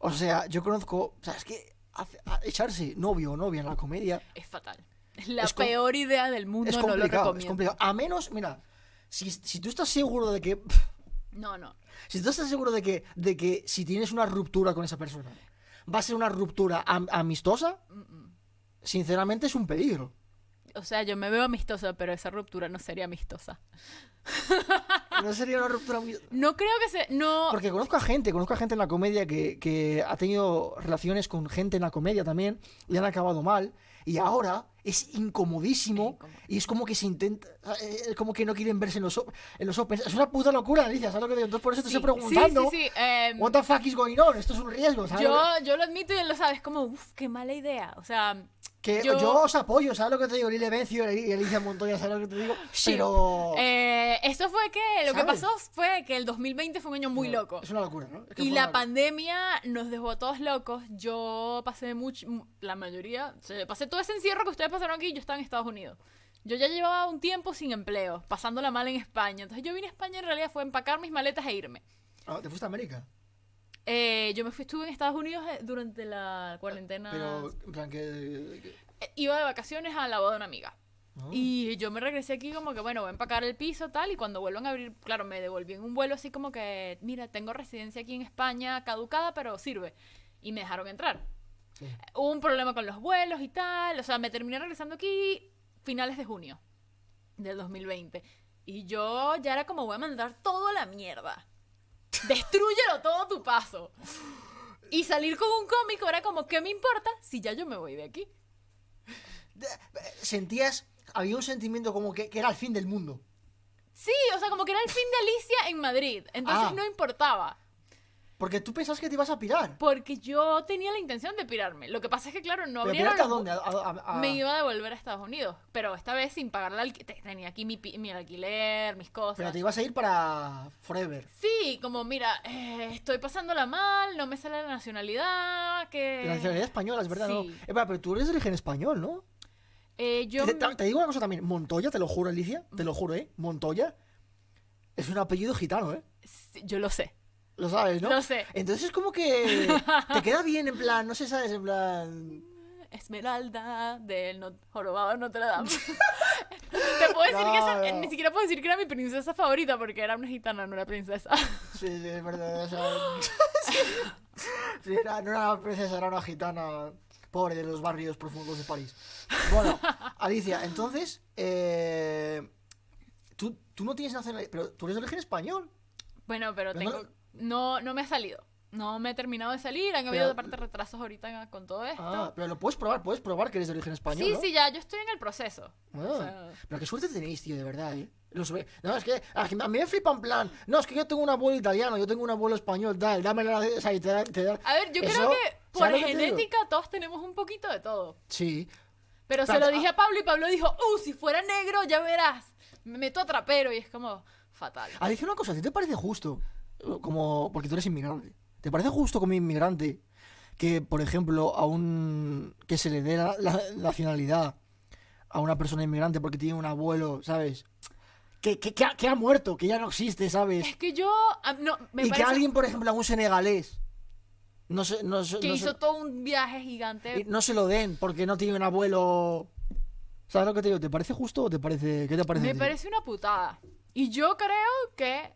O sea, yo conozco, ¿sabes que Echarse novio o novia en la comedia. Es fatal. Es La peor idea del mundo. Es complicado, es complicado. A menos, mira, si, tú estás seguro de que. No, no. Si tú estás seguro de que, de que si tienes una ruptura con esa persona, va a ser una ruptura amistosa, mm, mm. sinceramente es un peligro o sea, yo me veo amistosa, pero esa ruptura no sería amistosa. no sería una ruptura No creo que se... No... Porque conozco a gente, conozco a gente en la comedia que, que ha tenido relaciones con gente en la comedia también y han acabado mal. Y ahora es incomodísimo y es como que se intenta, es eh, como que no quieren verse en los, en los Opens. Es una puta locura, Alicia, ¿sabes lo que digo? Entonces por eso te estoy preguntando, sí, um, what the fuck is going on? Esto es un riesgo, ¿sabes? Yo, yo lo admito y lo sabes, como, uff, qué mala idea, o sea... Que yo... os apoyo, ¿sabes lo que te digo? Lili Bencio y Alicia Montoya, ¿sabes lo que te digo? Sí. Pero. Eh, esto fue que. Lo que pasó fue que el 2020 fue un año muy loco. Es una locura, ¿no? y la pandemia nos dejó a todos locos. Yo pasé mucho. La mayoría. pasé todo ese encierro que ustedes pasaron aquí, yo estaba en Estados Unidos. Yo ya llevaba un tiempo sin empleo, pasándola mal en España. Entonces yo vine a España en realidad fue empacar mis maletas e irme. Ah, ¿Te fuiste a América? Eh, yo me fui, estuve en Estados Unidos eh, durante la ah, cuarentena. Pero, en plan, que... Eh, iba de vacaciones a la boda de una amiga. Ah. Y yo me regresé aquí como que, bueno, voy a empacar el piso, tal, y cuando vuelvan a abrir, claro, me devolví en un vuelo así como que, mira, tengo residencia aquí en España caducada, pero sirve. Y me dejaron entrar. Hubo un problema con los vuelos y tal. O sea, me terminé regresando aquí finales de junio del 2020. Y yo ya era como voy a mandar toda la mierda. Destrúyelo todo tu paso. Y salir con un cómico era como, ¿qué me importa si ya yo me voy de aquí? Eh, sentías, había un sentimiento como que, era el fin del mundo. Sí, o sea, como que era el fin de Alicia en Madrid. Entonces ah. no importaba. Porque tú pensabas que te ibas a pirar. Porque yo tenía la intención de pirarme. Lo que pasa es que, claro, no habría. a dónde? Me iba a devolver a Estados Unidos. Pero esta vez sin pagar la alquiler. Tenía aquí mi, alquiler, mis cosas. Pero te ibas a ir para Forever. Sí, como, mira, eh, estoy pasándola mal, no me sale la nacionalidad. que... La nacionalidad española, es verdad. No. pero tú eres de origen español, ¿no? Eh, yo... Te, digo una cosa también. Montoya, te lo juro, Alicia. Te lo juro, ¿eh? Montoya es un apellido gitano, ¿eh? yo lo sé. Lo sabes, ¿no? Lo sé. Entonces es como que te queda bien, en plan, no sé, sabes, en plan... Esmeralda del no jorobado Notre Dame. Te puedo decir que esa, ni siquiera puedo decir que era mi princesa favorita porque era una gitana, no era princesa. Sí, sí, es verdad. sí, era, no era una princesa, era una gitana pobre de los barrios profundos de París. Bueno, Alicia, entonces, eh, tú, no tienes nacionalidad, pero tú eres de origen español. Bueno, pero, tengo no, no me ha salido. No me he terminado de salir, han habido parte retrasos ahorita con todo ah, esto. Ah, pero lo puedes probar, puedes probar que eres de origen español. Sí, ¿no? sí, ya, yo estoy en el proceso. Ah, pero qué suerte tenéis, tío, de verdad, ¿eh? no, es ah, que a mí me flipa plan, no, es que yo tengo un abuelo italiano, yo tengo un abuelo español, Dale, dame la... te, da, A ver, yo creo que por genética todos tenemos un poquito de todo. Sí. Pero, se lo dije a Pablo y Pablo dijo, uh, si fuera negro, ya verás, me meto a trapero y es como fatal. Ah, dije una cosa, ¿a te parece justo? como porque tú eres inmigrante. ¿Te parece justo como inmigrante que, por ejemplo, a un que se le dé la, la nacionalidad a una persona inmigrante porque tiene un abuelo, ¿sabes? Que, que, ha, muerto, que ya no existe, ¿sabes? Es que yo... Ah, no, me y que alguien, por ejemplo, a un senegalés... No no, que hizo todo un viaje gigante. no se lo den porque no tiene un abuelo... ¿Sabes lo que te digo? ¿Te parece justo o te parece... ¿Qué te parece? Me parece una putada. Y yo creo que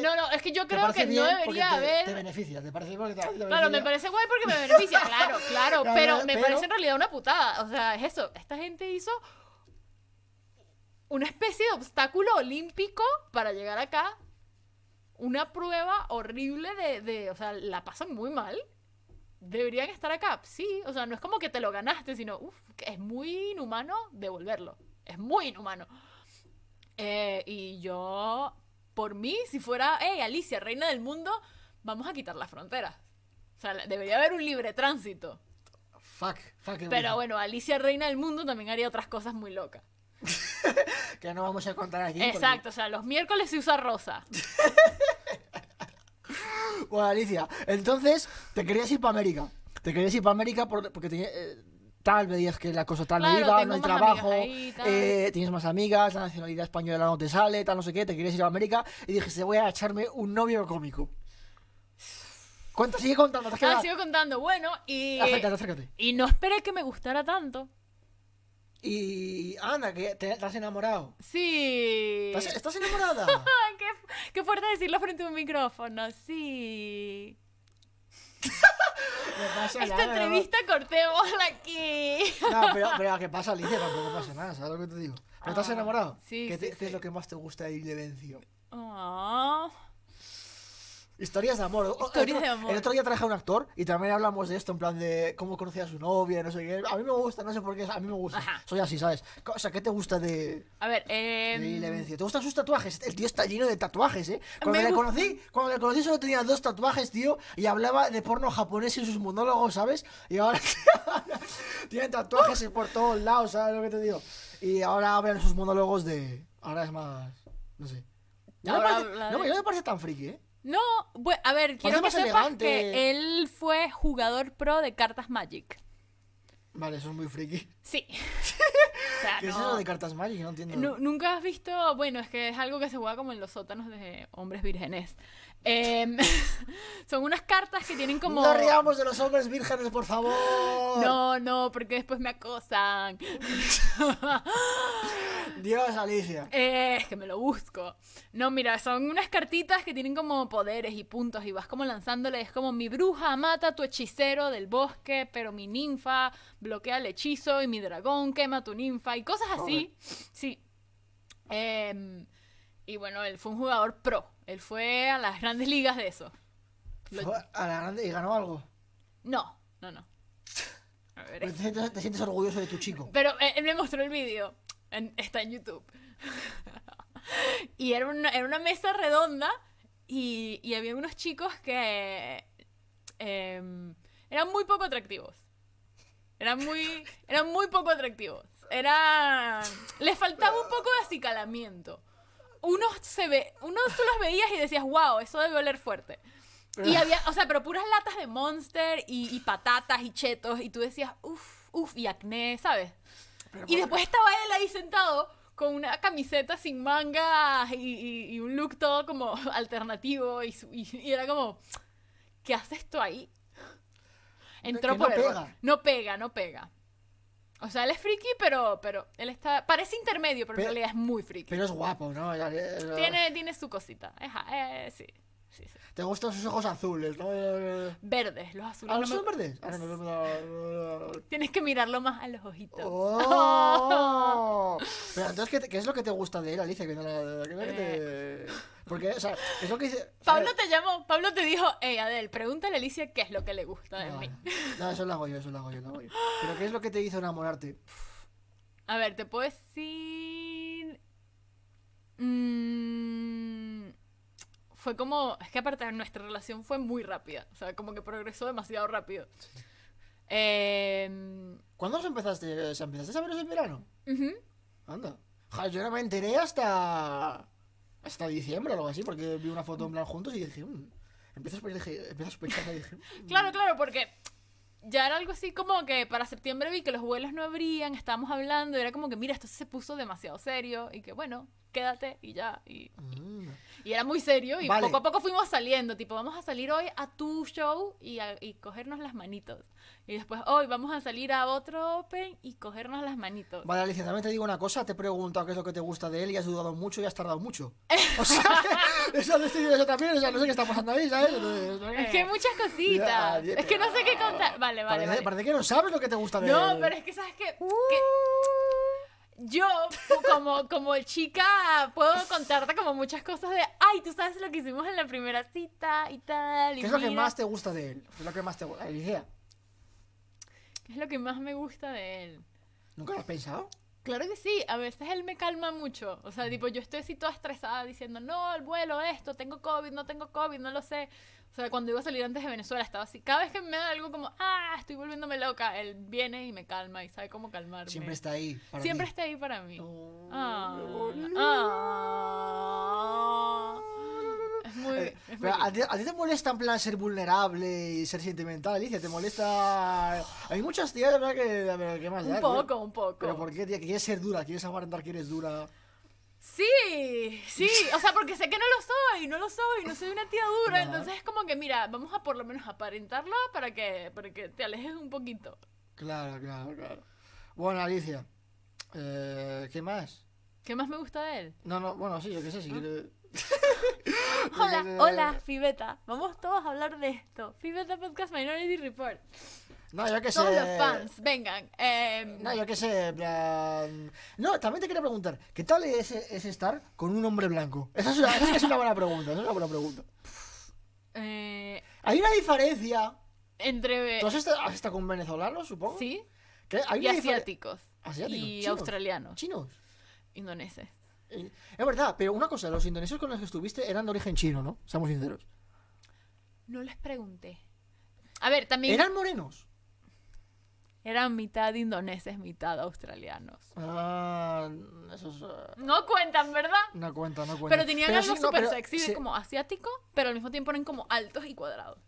no, no, es que yo creo que no debería haber. Te beneficia, te parece porque Claro, me parece guay porque me beneficia, claro, claro. pero me parece en realidad una putada. O sea, es eso. Esta gente hizo una especie de obstáculo olímpico para llegar acá. Una prueba horrible de. de o sea, la pasan muy mal. Deberían estar acá. Sí, o sea, no es como que te lo ganaste, sino, es muy inhumano devolverlo. Es muy inhumano. Eh, y yo por mí, si fuera, hey, Alicia, reina del mundo, vamos a quitar las fronteras. O sea, debería haber un libre tránsito. Fuck, fuck. Pero bueno, Alicia, reina del mundo, también haría otras cosas muy locas. que no vamos a contar aquí. Exacto, o sea, los miércoles se usa rosa. bueno, Alicia, entonces te querías ir para América. Te querías ir para América porque te, tal, veías que la cosa tal claro, no iba, no hay trabajo, eh, tienes más amigas, la nacionalidad española no te sale, tal, no sé qué, te quieres ir a América y dije se voy a echarme un novio cómico. ¿Cuánto sigue contando? ¿Te ah, sigo contando, bueno, y... Y no esperé que me gustara tanto. Y Ana, que te, has enamorado. Sí. ¿Estás, enamorada? qué, qué fuerte decirlo frente a un micrófono, sí. Esta entrevista no. cortémosla aquí. No, pero, pero ¿qué pasa, Alicia? Tampoco pasa nada, ¿sabes lo que te digo? ¿Pero estás ah, enamorado? Sí, ¿Qué, sí, qué es lo que más te gusta de Ildevencio? Ah... Historias de amor. Historias de amor. El otro día traje a un actor y también hablamos de esto, en plan de cómo conocía a su novia, no sé qué. A mí me gusta, no sé por qué, a mí me gusta. Soy así, ¿sabes? O sea, ¿qué te gusta de. A ver, eh. ¿Te gustan sus tatuajes? El tío está lleno de tatuajes, ¿eh? Cuando me le conocí, cuando le conocí solo tenía dos tatuajes, tío, y hablaba de porno japonés en sus monólogos, ¿sabes? Y ahora tiene tatuajes por todos lados, ¿sabes lo que te digo? Y ahora hablan sus monólogos de. Ahora es más. No sé. no me parece tan friki, ¿eh? No, a ver, quiero que sepas que él fue jugador pro de cartas Magic. Vale, eso es muy friki. Sí. ¿Qué es eso de cartas Magic? No entiendo. Nunca has visto, bueno, es que es algo que se juega como en los sótanos de hombres vírgenes. Em, son unas cartas que tienen como. No de los hombres vírgenes, por favor. No, no, porque después me acosan. Dios, Alicia. Eh, es que me lo busco. No, mira, son unas cartitas que tienen como poderes y puntos y vas como lanzándole. Es como mi bruja mata a tu hechicero del bosque, pero mi ninfa bloquea el hechizo y mi dragón quema tu ninfa y cosas así. Sí. Em, y bueno, él fue un jugador pro. Él fue a las grandes ligas de eso. y ganó algo? No, no, no. A ver, te, sientes orgulloso de tu chico. Pero eh, él me mostró el vídeo. Está en YouTube. y era una, una mesa redonda y, había unos chicos que em, eran muy poco atractivos. Eran muy, eran muy poco atractivos. Era, les faltaba un poco de acicalamiento uno se ve, uno tú los veías y decías, wow, eso debe oler fuerte. Y ah. había, o sea, pero puras latas de Monster y, patatas y chetos. Y tú decías, uff, uff, y acné, ¿sabes? y después estaba él ahí sentado con una camiseta sin mangas y, un look todo como alternativo. Y, era como, ¿qué haces tú ahí? Entró por No pega, no pega. O sea, él es friki, pero, pero él está. Parece intermedio, pero, en realidad es muy friki. Pero es guapo, ¿no? Tiene, tiene su cosita. Ah, eh, sí. Te gustan sus ojos azules, Verdes, los azules. ¿Ah, no son verdes? Tienes que mirarlo más a los ojitos. Oh. Pero entonces, ¿qué, es lo que te gusta de él, Alicia? ¿Qué que te... Eh. Porque, o sea, es lo que dice... Pablo te llamó, Pablo te dijo, hey, Adel, pregúntale a Alicia qué es lo que le gusta de mí. No, eso lo hago yo, eso lo hago yo, lo hago yo. Pero ¿qué es lo que te hizo enamorarte? A ver, te puedo decir... Mmm fue como, es que aparte nuestra relación fue muy rápida, o sea, como que progresó demasiado rápido. Em, ¿Cuándo os empezaste? ¿Empezaste a veros en verano? Anda. yo no me enteré hasta. hasta diciembre o algo así, porque vi una foto en plan juntos y dije. Mmm. a sospechar, dije. Mm". claro, claro, porque. Ya era algo así como que para septiembre vi que los vuelos no abrían, estábamos hablando, y era como que, mira, esto se puso demasiado serio y que bueno, quédate y ya. Ah. Y, era muy serio y poco a poco fuimos saliendo, tipo, vamos a salir hoy a tu show y, a, y cogernos las manitos. Y después, hoy vamos a salir a otro Open y cogernos las manitos. Vale, Alicia, también te digo una cosa, te he preguntado qué es lo que te gusta de él y has dudado mucho y has tardado mucho. O sea, eso, también, o sea, no sé qué está pasando ahí, ¿sabes? Es que muchas cositas. es que no sé qué contar. Vale, vale parece, que no sabes lo que te gusta de él. No, pero es que sabes uh. que yo, como, como chica, puedo contarte como muchas cosas de, ay, tú sabes lo que hicimos en la primera cita y tal. ¿Qué es lo que más te gusta de él? es lo que más te gusta? ¿Qué es lo que más me gusta de él? ¿Nunca lo has pensado? Claro que sí, a veces él me calma mucho. O sea, tipo, yo estoy así toda estresada diciendo, no, el vuelo, esto, tengo COVID, no tengo COVID, no lo sé. O sea, cuando iba a salir antes de Venezuela estaba así. Cada vez que me da algo como, ah, estoy volviéndome loca, él viene y me calma y sabe cómo calmarme. Siempre está ahí. Para Siempre está ahí para mí. Ah, muy, eh, ¿a, ti, te molesta en plan ser vulnerable y ser sentimental, Alicia? ¿Te molesta...? Hay muchas tías, la verdad, que, más Un ¿eh? poco, un poco. ¿Pero por qué, tía? ¿Quieres ser dura? ¿Quieres aparentar que eres dura? Sí, sí, o sea, porque sé que no lo soy, no lo soy, no soy una tía dura, entonces es como que, mira, vamos a por lo menos aparentarlo para que, para que te alejes un poquito. Claro, claro, claro. Bueno, Alicia, eh, ¿qué más? ¿Qué más me gusta de él? No, no, bueno, sí, yo qué sé, si ah. hola, hola, Fibeta. Vamos todos a hablar de esto. Fibeta Podcast Minority Report. No, yo que sé. Todos los fans, vengan. Em, no, yo que sé. No, también te quería preguntar, ¿qué tal es, estar con un hombre blanco? Esa es una, buena pregunta, pregunta. Eh, Hay una diferencia. Entre. ¿Tú has estado, con venezolanos, supongo? Sí. y asiáticos. Y australianos. Chinos. Indoneses. Es verdad, pero una cosa, los indonesios con los que estuviste eran de origen chino, ¿no? Seamos sinceros. No les pregunté. A ver, también. ¿Eran morenos? Eran mitad indoneses, mitad australianos. Ah, esos, eh, no cuentan, ¿verdad? No cuentan, no cuentan. Pero tenían algo súper sexy, como asiático, pero al mismo tiempo eran como altos y cuadrados.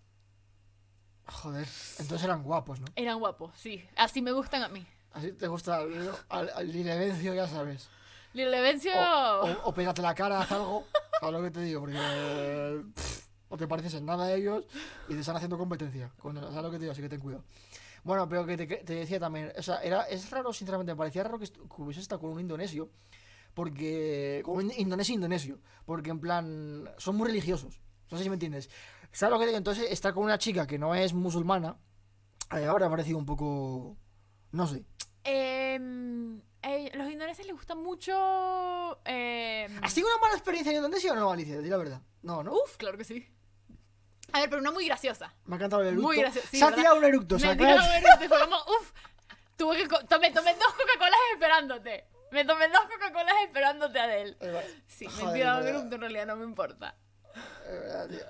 Joder, entonces eran guapos, ¿no? Eran guapos, sí. Así me gustan a mí. Así te gusta al, al, ya sabes le O, o, o, pégate la cara, haz algo. ¿Sabes lo que te digo? Porque. o te pareces en nada a ellos y te están haciendo competencia. Con, ¿Sabes lo que te digo? Así que ten cuidado. Bueno, pero que te, decía también. O sea, era, es raro, sinceramente. Me parecía raro que, que hubiese estado con un indonesio. Porque. Con un indonesio indonesio. Porque en plan. Son muy religiosos. No sé si me entiendes. ¿Sabes lo que te digo? Entonces, estar con una chica que no es musulmana. Eh, ahora ha parecido un poco. No sé. Eh le gusta mucho. Eh... ¿Has tenido una mala experiencia en sí o no, Alicia? Dile la verdad. No, ¿no? Uf, claro que sí. A ver, pero una muy graciosa. Me ha encantado el eructo. Muy graciosa. se ha tirado un eructo, Me ha tirado un eructo. Fue como, uf, Tuve que. Tomé, tomé dos Coca-Colas esperándote. Me tomé dos Coca-Colas esperándote, él. Sí, me he tirado un eructo, en realidad no me importa.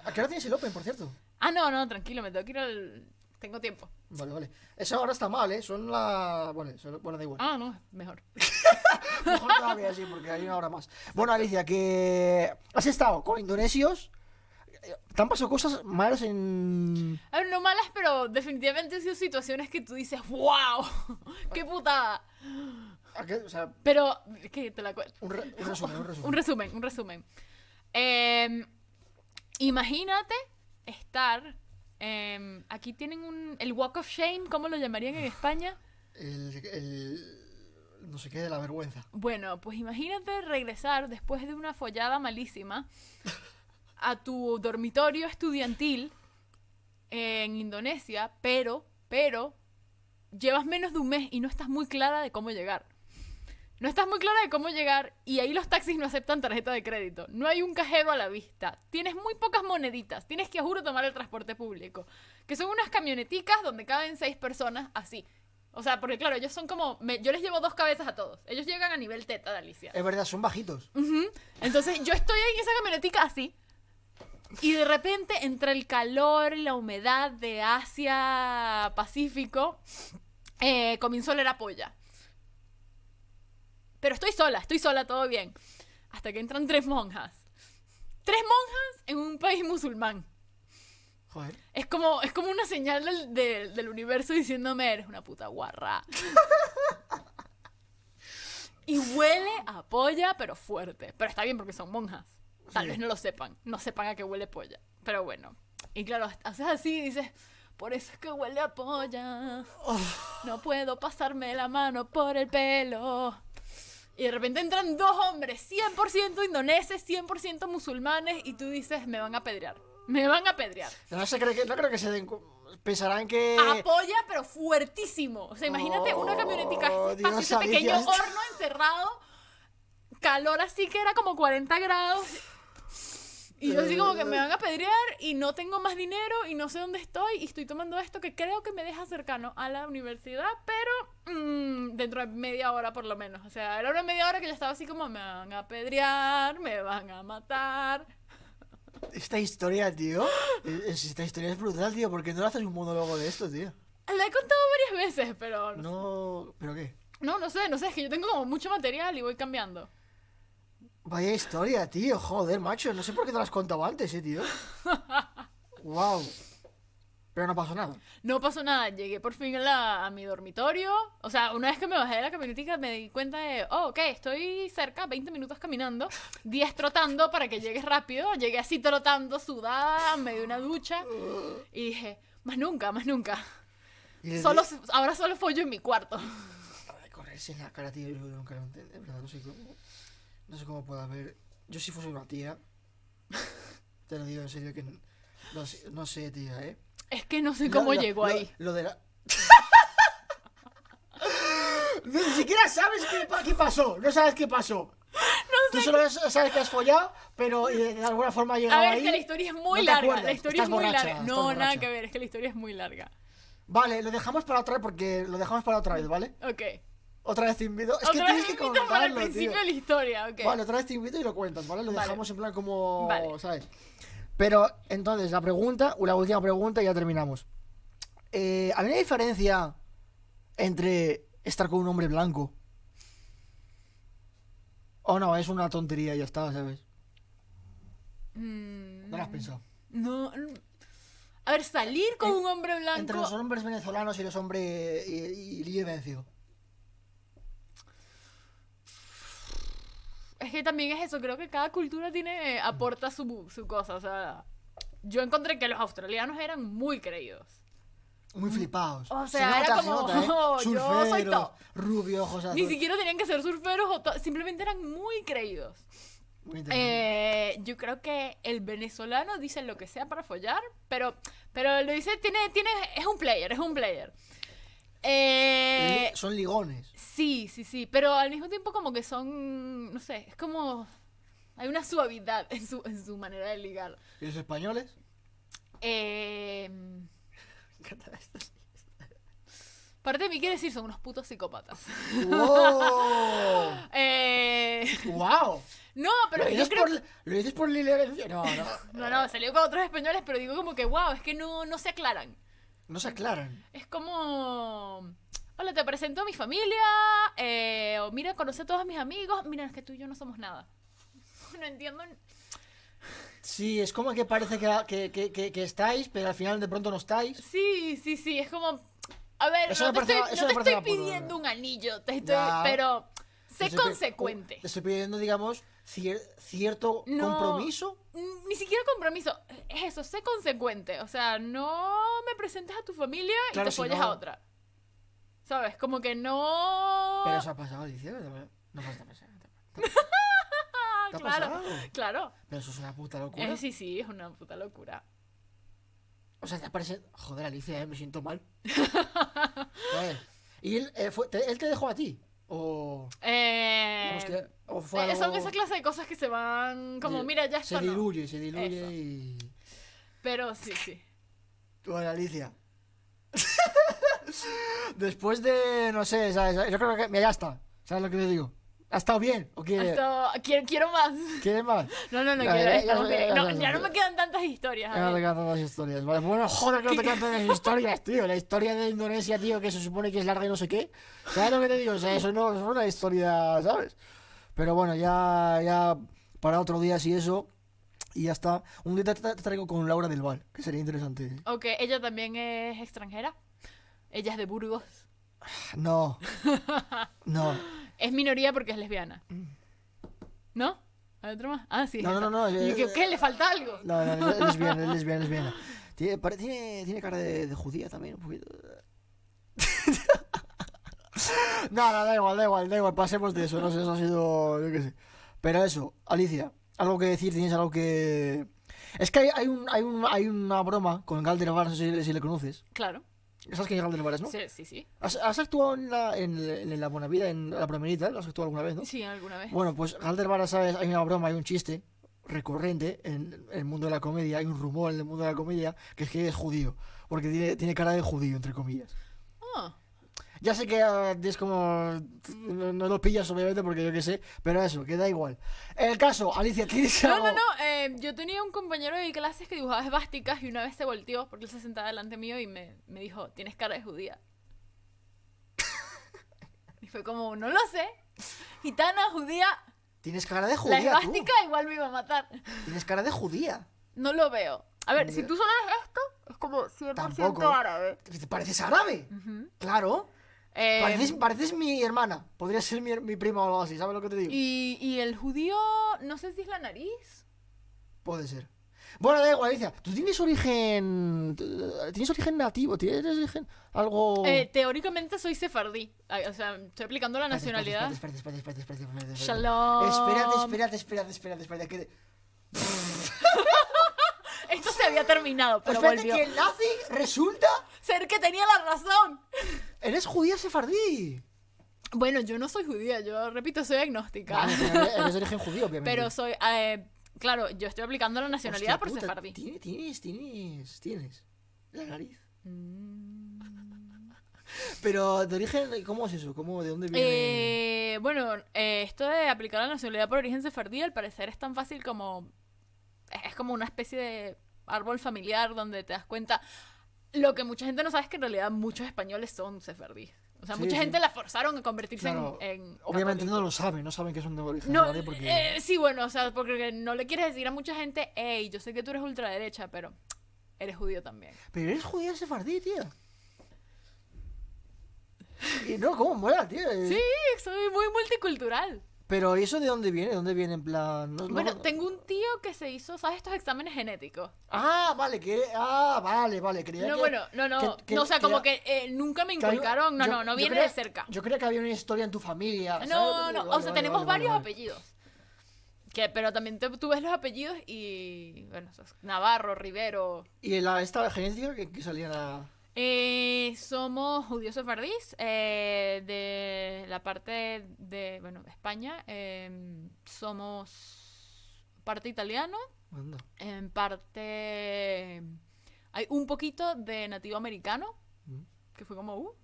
¿A qué hora tienes el Open, por cierto? Ah, no, no, tranquilo, me tengo que ir al tengo tiempo. Vale, vale. Esa hora está mal, ¿eh? Son las. Bueno, son... bueno, da igual. Ah, no, mejor. mejor todavía, sí, porque hay una hora más. Bueno, Alicia, que has estado con indonesios. ¿Te han pasado cosas malas en...? A ver, no malas, pero definitivamente han sido situaciones que tú dices, ¡wow! ¡Qué putada! O sea, pero, ¿qué te la Un, resumen, un resumen. un resumen, un resumen. Em, imagínate estar Em, aquí tienen un, el Walk of Shame, ¿cómo lo llamarían en España? el, no sé qué de la vergüenza. Bueno, pues imagínate regresar después de una follada malísima a tu dormitorio estudiantil en Indonesia, pero, pero, llevas menos de un mes y no estás muy clara de cómo llegar. No estás muy clara de cómo llegar y ahí los taxis no aceptan tarjeta de crédito. No hay un cajero a la vista. Tienes muy pocas moneditas. Tienes que, juro, tomar el transporte público. Que son unas camioneticas donde caben seis personas así. O sea, porque claro, ellos son como. yo les llevo dos cabezas a todos. Ellos llegan a nivel teta de Alicia. Es verdad, son bajitos. Entonces yo estoy en esa camionetica así. Y de repente, entre el calor y la humedad de Asia Pacífico, eh, comenzó a oler a polla. Pero estoy sola, estoy sola, todo bien. Hasta que entran tres monjas. Tres monjas en un país musulmán. Joder. Es como, es como una señal del, universo diciéndome, eres una puta guarra. y huele a polla, pero fuerte. Pero está bien porque son monjas. Tal vez no lo sepan. No sepan a qué huele polla. Pero bueno. Y claro, haces así y dices, por eso es que huele a polla. Oh. No puedo pasarme la mano por el pelo. Y de repente entran dos hombres, 100% indoneses, 100% musulmanes, y tú dices, me van a pedrear. Me van a pedrear. No, sé que, no creo que se den pensarán que... Apoya, pero fuertísimo. O sea, imagínate una oh, camionetica, así ese pequeño horno encerrado, calor así que era como 40 grados, y yo así como que me van a pedrear y no tengo más dinero y no sé dónde estoy y estoy tomando esto que creo que me deja cercano a la universidad, pero mm, dentro de media hora por lo menos. O sea, era una media hora que yo estaba así como me van a pedrear, me van a matar. Esta historia, tío. E-, esta historia es brutal, tío. porque no haces un monólogo de esto, tío? La he contado varias veces, pero... No, no ¿pero qué? No, no sé, no sé. Es que yo tengo como mucho material y voy cambiando. Vaya historia, tío. Joder, macho. No sé por qué te las contaba antes, eh, tío. wow. Pero no pasó nada. No pasó nada. Llegué por fin a, mi dormitorio. O sea, una vez que me bajé de la camionetica me di cuenta de, oh, ok, estoy cerca, 20 minutos caminando, 10 trotando para que llegues rápido. Llegué así trotando, sudada, me di una ducha. Y dije, más nunca, más nunca. Solo, ahora solo yo en mi cuarto. Correrse la cara, tío, yo nunca lo entendí, ¿verdad? No sé cómo. No sé cómo puede haber. Yo si fuese una tía. te lo digo en serio que. No, sé, no sé tía, ¿eh? Es que no sé cómo llegó ahí. Lo de la. Ni siquiera sabes qué, pasó. No sabes qué pasó. No sé. Tú solo sabes que has follado, pero eh, de alguna forma ha ahí. A ver, que la historia es muy larga. La historia es muy larga. No, nada que ver, es que la historia es muy larga. Vale, lo dejamos para otra vez porque lo dejamos para otra vez, ¿vale? Ok. Otra vez te invito. Es que tienes que contarlo, para principio de la historia, ok. Vale, otra vez te invito y lo cuentas, ¿vale? Lo dejamos en plan como. ¿Sabes? Pero entonces, la pregunta, la última pregunta y ya terminamos. Eh, ¿Hay una diferencia entre estar con un hombre blanco? O no, es una tontería y ya está, ¿sabes? Mm. no lo has pensado. No. A ver, salir con un hombre blanco. Entre los hombres venezolanos y los hombres. y, y, y, es que también es eso, creo que cada cultura tiene, eh, aporta su, cosa, o sea, yo encontré que los australianos eran muy creídos. Muy flipados. O sea, se como, ¿eh? oh, Ni siquiera tenían que ser surferos, simplemente eran muy creídos. Eh, yo creo que el venezolano dice lo que sea para follar, pero, pero lo dice, tiene, tiene, es un player, es un player. Eh, son ligones. Sí, sí, sí, pero al mismo tiempo como que son, no sé, es como... Hay una suavidad en su, en su manera de ligar. ¿Y los españoles? Eh, parte de mí quiere decir, son unos putos psicópatas. ¡Wow! Eh, ¡Wow! No, pero ¿Lo dices Por, No, no. no, no, salió con otros españoles, pero digo como que, wow, es que no, no se aclaran. No se aclaran. Es como. Hola, te presento a mi familia. Eh, o mira, conoce a todos mis amigos. Mira, es que tú y yo no somos nada. no entiendo. Sí, es como que parece que, estáis, pero al final de pronto no estáis. Sí, sí, sí. Es como. A ver, no te estoy, pidiendo un anillo, pero sé consecuente. Te estoy pidiendo, digamos, cier cierto compromiso. Ni siquiera compromiso. Es eso, sé consecuente. O sea, no me presentes a tu familia y te follas a otra. ¿Sabes? Como que no. Pero eso ha pasado, dice. No pasa nada. ¿Te claro, claro. Pero eso es una puta locura. Eh, sí, sí, es una puta locura. O sea, te aparece. Joder, Alicia, eh, me siento mal. Y él, eh, fue... él te dejó a ti. O, eh, eh son esa clase de cosas que se van como, mira, ya está. Se diluye, se diluye y... Pero sí, sí. Bueno, Alicia. Después de, no sé, yo creo que... Mira, ya está. ¿Sabes lo que te digo? Ha estado bien. ¿O quiere? Quiero, más. ¿Quiere más? No, no, no quiero ya no me quedan tantas historias. Ya no te quedan tantas historias. bueno, joder, que no te quedan tantas historias, tío. La historia de Indonesia, tío, que se supone que es larga y no sé qué. ¿Sabes lo que te digo? O sea, eso no es una historia, ¿sabes? Pero bueno, ya, ya para otro día, si eso. Y ya está. Un día te traigo con Laura del Val, que sería interesante. Ok, ella también es extranjera. Ella es de Burgos. No. No. Es minoría porque es lesbiana. Mm. ¿No? ¿Hay otro más? Ah, sí. No, no, no, eh, ¿qué? ¿Le falta algo? No, no, es lesbiana, es lesbiana, es lesbiana. Tiene, parece tiene, cara de, judía también, un poquito. No, no, da igual, da igual, da igual, pasemos de eso, no sé, eso ha sido, yo qué sé. Pero eso, Alicia, algo que decir, tienes algo que... Es que hay, hay un, hay, una broma con Galder Bar, no si le conoces, Claro. ¿Sabes quién es Galder Baras, no? Sí, sí, sí. ¿Has, actuado en la, en, en la vida en la Promenita? has actuado alguna vez, no? Sí, alguna vez. Bueno, pues Halder Baras, ¿sabes? Hay una broma, hay un chiste recurrente en, el mundo de la comedia, hay un rumor en el mundo de la comedia, que es que es judío, porque tiene, tiene cara de judío, entre comillas. Ah. Ya sé que ah, es como. No, lo pillas, obviamente, porque yo qué sé, pero eso, que da igual. El caso, Alicia, ¿tienes No, no, no. Eh, yo tenía un compañero de clases que dibujaba esvásticas y una vez se volteó porque él se sentaba delante mío y me, me dijo: Tienes cara de judía. y fue como: No lo sé. Gitana, judía. Tienes cara de judía. La esvástica igual me iba a matar. Tienes cara de judía. No lo veo. A ver, si tú solo esto, es como 100% árabe. ¿Te pareces árabe? Claro. Eh, pareces, mi hermana. Podría ser mi, prima o algo así, ¿sabes lo que te digo? Y, el judío, no sé si es la nariz. Puede ser. Bueno, da igual, Alicia. ¿Tú tienes origen. ¿Tienes origen nativo? ¿Tienes origen algo.? Eh, teóricamente soy sefardí. O sea, estoy aplicando la nacionalidad. Espérate, espérate, espérate, espérate. espérate, espérate, Esto se había terminado, pero volvió. que el nazi resulta. Ser que tenía la razón. Eres judía sefardí. Bueno, yo no soy judía, yo repito, soy agnóstica. eres de origen judío, obviamente. Pero soy. Eh, claro, yo estoy aplicando la nacionalidad por sefardí. Tienes, tienes, tienes, tienes. La nariz. Mm. Pero, ¿de origen? ¿Cómo es eso? ¿Cómo, ¿De dónde viene? Eh, bueno, eh, esto de aplicar la nacionalidad por origen sefardí, al parecer es tan fácil como. Es como una especie de árbol familiar donde te das cuenta. Lo que mucha gente no sabe es que en realidad muchos españoles son sefardíes. O sea, mucha gente la forzaron a convertirse en, Obviamente no lo saben, no saben que son de origen no, porque... Eh, sí, bueno, o sea, porque no le quieres decir a mucha gente, hey, yo sé que tú eres ultraderecha, pero eres judío también. Pero eres judío sefardí, tío. Y no, ¿cómo mola, tío? Sí, soy muy multicultural. Pero ¿eso de dónde viene? ¿De dónde viene en plan? bueno, tengo un tío que se hizo, ¿sabes? Estos exámenes genéticos. Ah, vale, que... Ah, vale, vale, creía no, bueno, no, no, no, o sea, como que eh, nunca me inculcaron, no, no, no viene de cerca. Yo creía que había una historia en tu familia. No, No, no, o sea, tenemos varios apellidos. Que, pero también tú ves los apellidos y, bueno, Navarro, Rivero... ¿Y la, esta genética que, que salía la... Eh, somos judíos sefardís eh, de la parte de, bueno, España. Em, somos parte italiano, en parte hay un poquito de nativo americano, mm. que fue como, uh,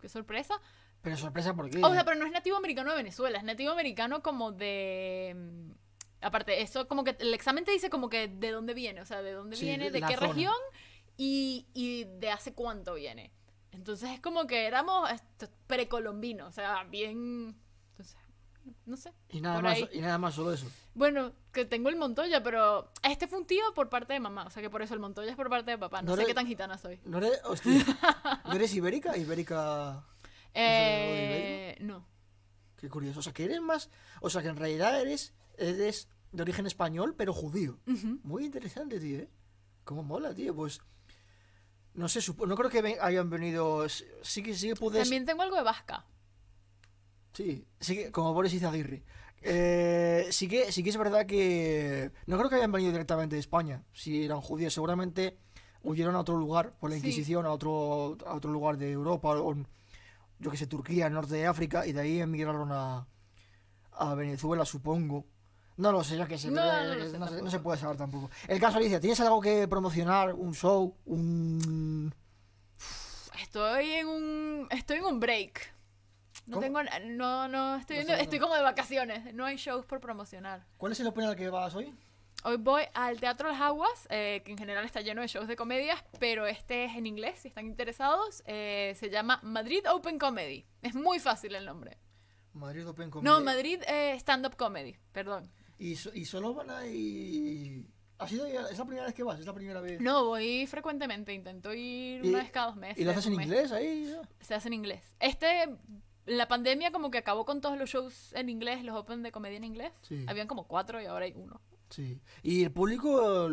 qué sorpresa. Pero sorpresa por O sea, pero no es nativo americano de Venezuela, es nativo americano como de... Em, aparte, eso como que el examen te dice como que de dónde viene, o sea, de dónde viene, de, qué región y, y de hace cuánto viene. Entonces es como que éramos este, precolombinos, o sea, bien... Entonces, no sé. Y nada, más, y nada más solo eso. Bueno, que tengo el Montoya, pero este fue un tío por parte de mamá, o sea que por eso el Montoya es por parte de papá. No, sé qué tan gitana soy. ¿No eres, eres ibérica? ¿Ibérica? Eh, no. Qué curioso. O sea que eres más. O sea que en realidad eres, eres de origen español, pero judío. Muy interesante, tío, ¿eh? Cómo mola, tío. Pues no sé, no creo que hayan venido. Sí que sí que pude. También tengo algo de vasca. Sí, sí que, como Boris Izaguirre. Eh, sí, que, sí que es verdad que. No creo que hayan venido directamente de España. Si eran judíos, seguramente huyeron a otro lugar por la Inquisición, a, otro, otro lugar de Europa, o, yo que sé, Turquía, norte de África, y de ahí emigraron a, a Venezuela, supongo. No lo sé, yo sé. No, eh, eh, se puede saber tampoco. El caso, Alicia, ¿tienes algo que promocionar? ¿Un show? ¿Un.? Estoy en un. Estoy en un break. No tengo. No, no, estoy, estoy como de vacaciones. No hay shows por promocionar. ¿Cuál es el open al que vas hoy? Hoy voy al Teatro Las Aguas, eh, que en general está lleno de shows de comedias, pero este es en inglés, si están interesados. se llama Madrid Open Comedy. Es muy fácil el nombre. Madrid Open Comedy. No, Madrid Stand Up Comedy, perdón. Y, y solo van ahí. ¿Ha sido esa primera vez que vas? primera vez? No, voy frecuentemente, intento ir una vez cada dos meses. ¿Y lo haces en inglés ahí? Se hace en inglés. Este, la pandemia como que acabó con todos los shows en inglés, los open de comedia en inglés. Habían como cuatro y ahora hay uno. Sí. ¿Y el público?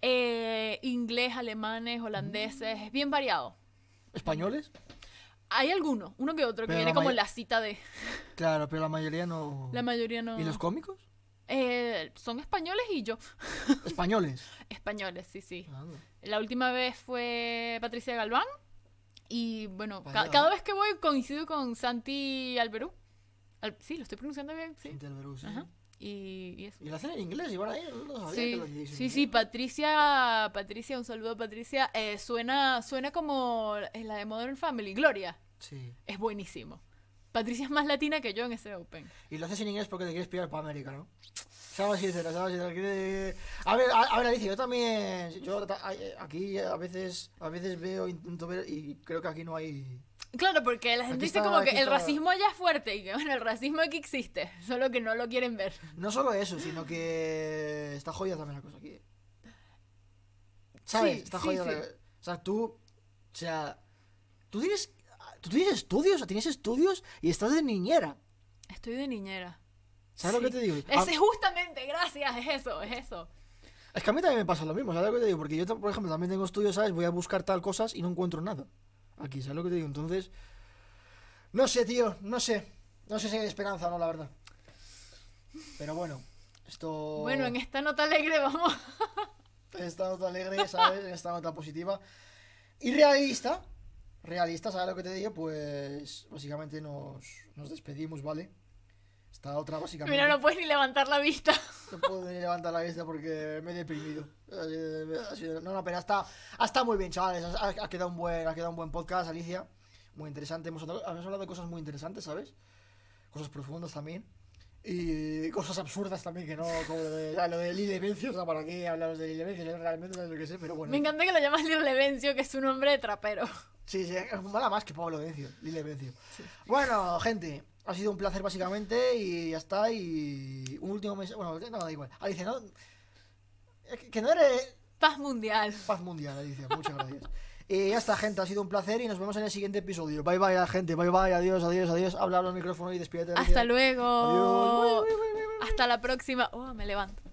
Eh, inglés, alemanes, holandeses, es bien variado. ¿Españoles? Hay algunos, uno que otro, que viene como la cita de. Claro, pero la mayoría no. La mayoría no. ¿Y los cómicos? Eh, son españoles y yo. ¿Españoles? españoles, sí, sí. Ah, la última vez fue Patricia Galván. Y bueno, cada vez que voy coincido con Santi Alberú. sí, lo estoy pronunciando bien, sí. Santi Alberú, sí. Ajá. Y, y, eso. y la hacen en inglés, igual ahí sí, Sí, sí, Patricia, Patricia, un saludo a Patricia. Eh, suena, suena como la de Modern Family, Gloria. Sí. Es buenísimo. Patricia es más latina que yo en ese Open. Y lo haces en inglés porque te quieres pillar para América, ¿no? Sabes si sabes A ver, a, a ver, Alicia, yo también. Yo eh, aquí a veces, a veces veo, intento ver y creo que aquí no hay Claro, porque la gente dice como que el racismo ya es fuerte y que bueno, el racismo es que existe, solo que no lo quieren ver. No solo eso, sino que está jodida también la cosa aquí. ¿Sabes? está jodida. O sea, tú, o sea, tú tienes, tú tienes estudios, o tienes estudios y estás de niñera. Estoy de niñera. ¿Sabes lo que te digo? Ese justamente, gracias, es eso, es eso. Es que a mí también me pasa lo mismo, ¿sabes lo que te digo? Porque yo, por ejemplo, también tengo estudios, ¿sabes? Voy a buscar tal cosas y no encuentro nada aquí, ¿sabes lo que te digo? Entonces, no sé, tío, no sé. No sé si hay esperanza o no, la verdad. Pero bueno, esto. Bueno, en esta nota alegre vamos. En esta nota alegre, ¿sabes? En esta nota positiva. Y realista. Realista, ¿sabes lo que te digo? Pues básicamente nos, nos despedimos, ¿vale? Está otra básicamente. Mira, no puedes ni levantar la vista. No puedo ni levantar la vista porque me he deprimido. No, no, pero hasta está muy bien, chavales. Ha, quedado un buen, ha quedado un buen podcast, Alicia. Muy interesante. Hemos hablado, de cosas muy interesantes, ¿sabes? Cosas profundas también. Y cosas absurdas también, que no, como lo de, lo de Lille Vencio, o sea, ¿para qué hablamos de Lille Vencio? Realmente no sé lo que sé, pero bueno. Me encanta que lo llamas Lille Vencio, que es un nombre de trapero. Sí, sí, es mala más que Pablo Vencio, Lille Vencio. Bueno, gente, ha sido un placer básicamente y ya está. Y un último mes Bueno, no, da igual. Alicia, no. Que no eres. Paz mundial. Paz mundial, Alicia. Muchas gracias. y eh, ya está, gente. Ha sido un placer y nos vemos en el siguiente episodio. Bye bye, gente. Bye bye. Adiós, adiós, adiós. Habla, habla al micrófono y despídete. Hasta luego. Adiós. Hasta la próxima. Oh, me levanto.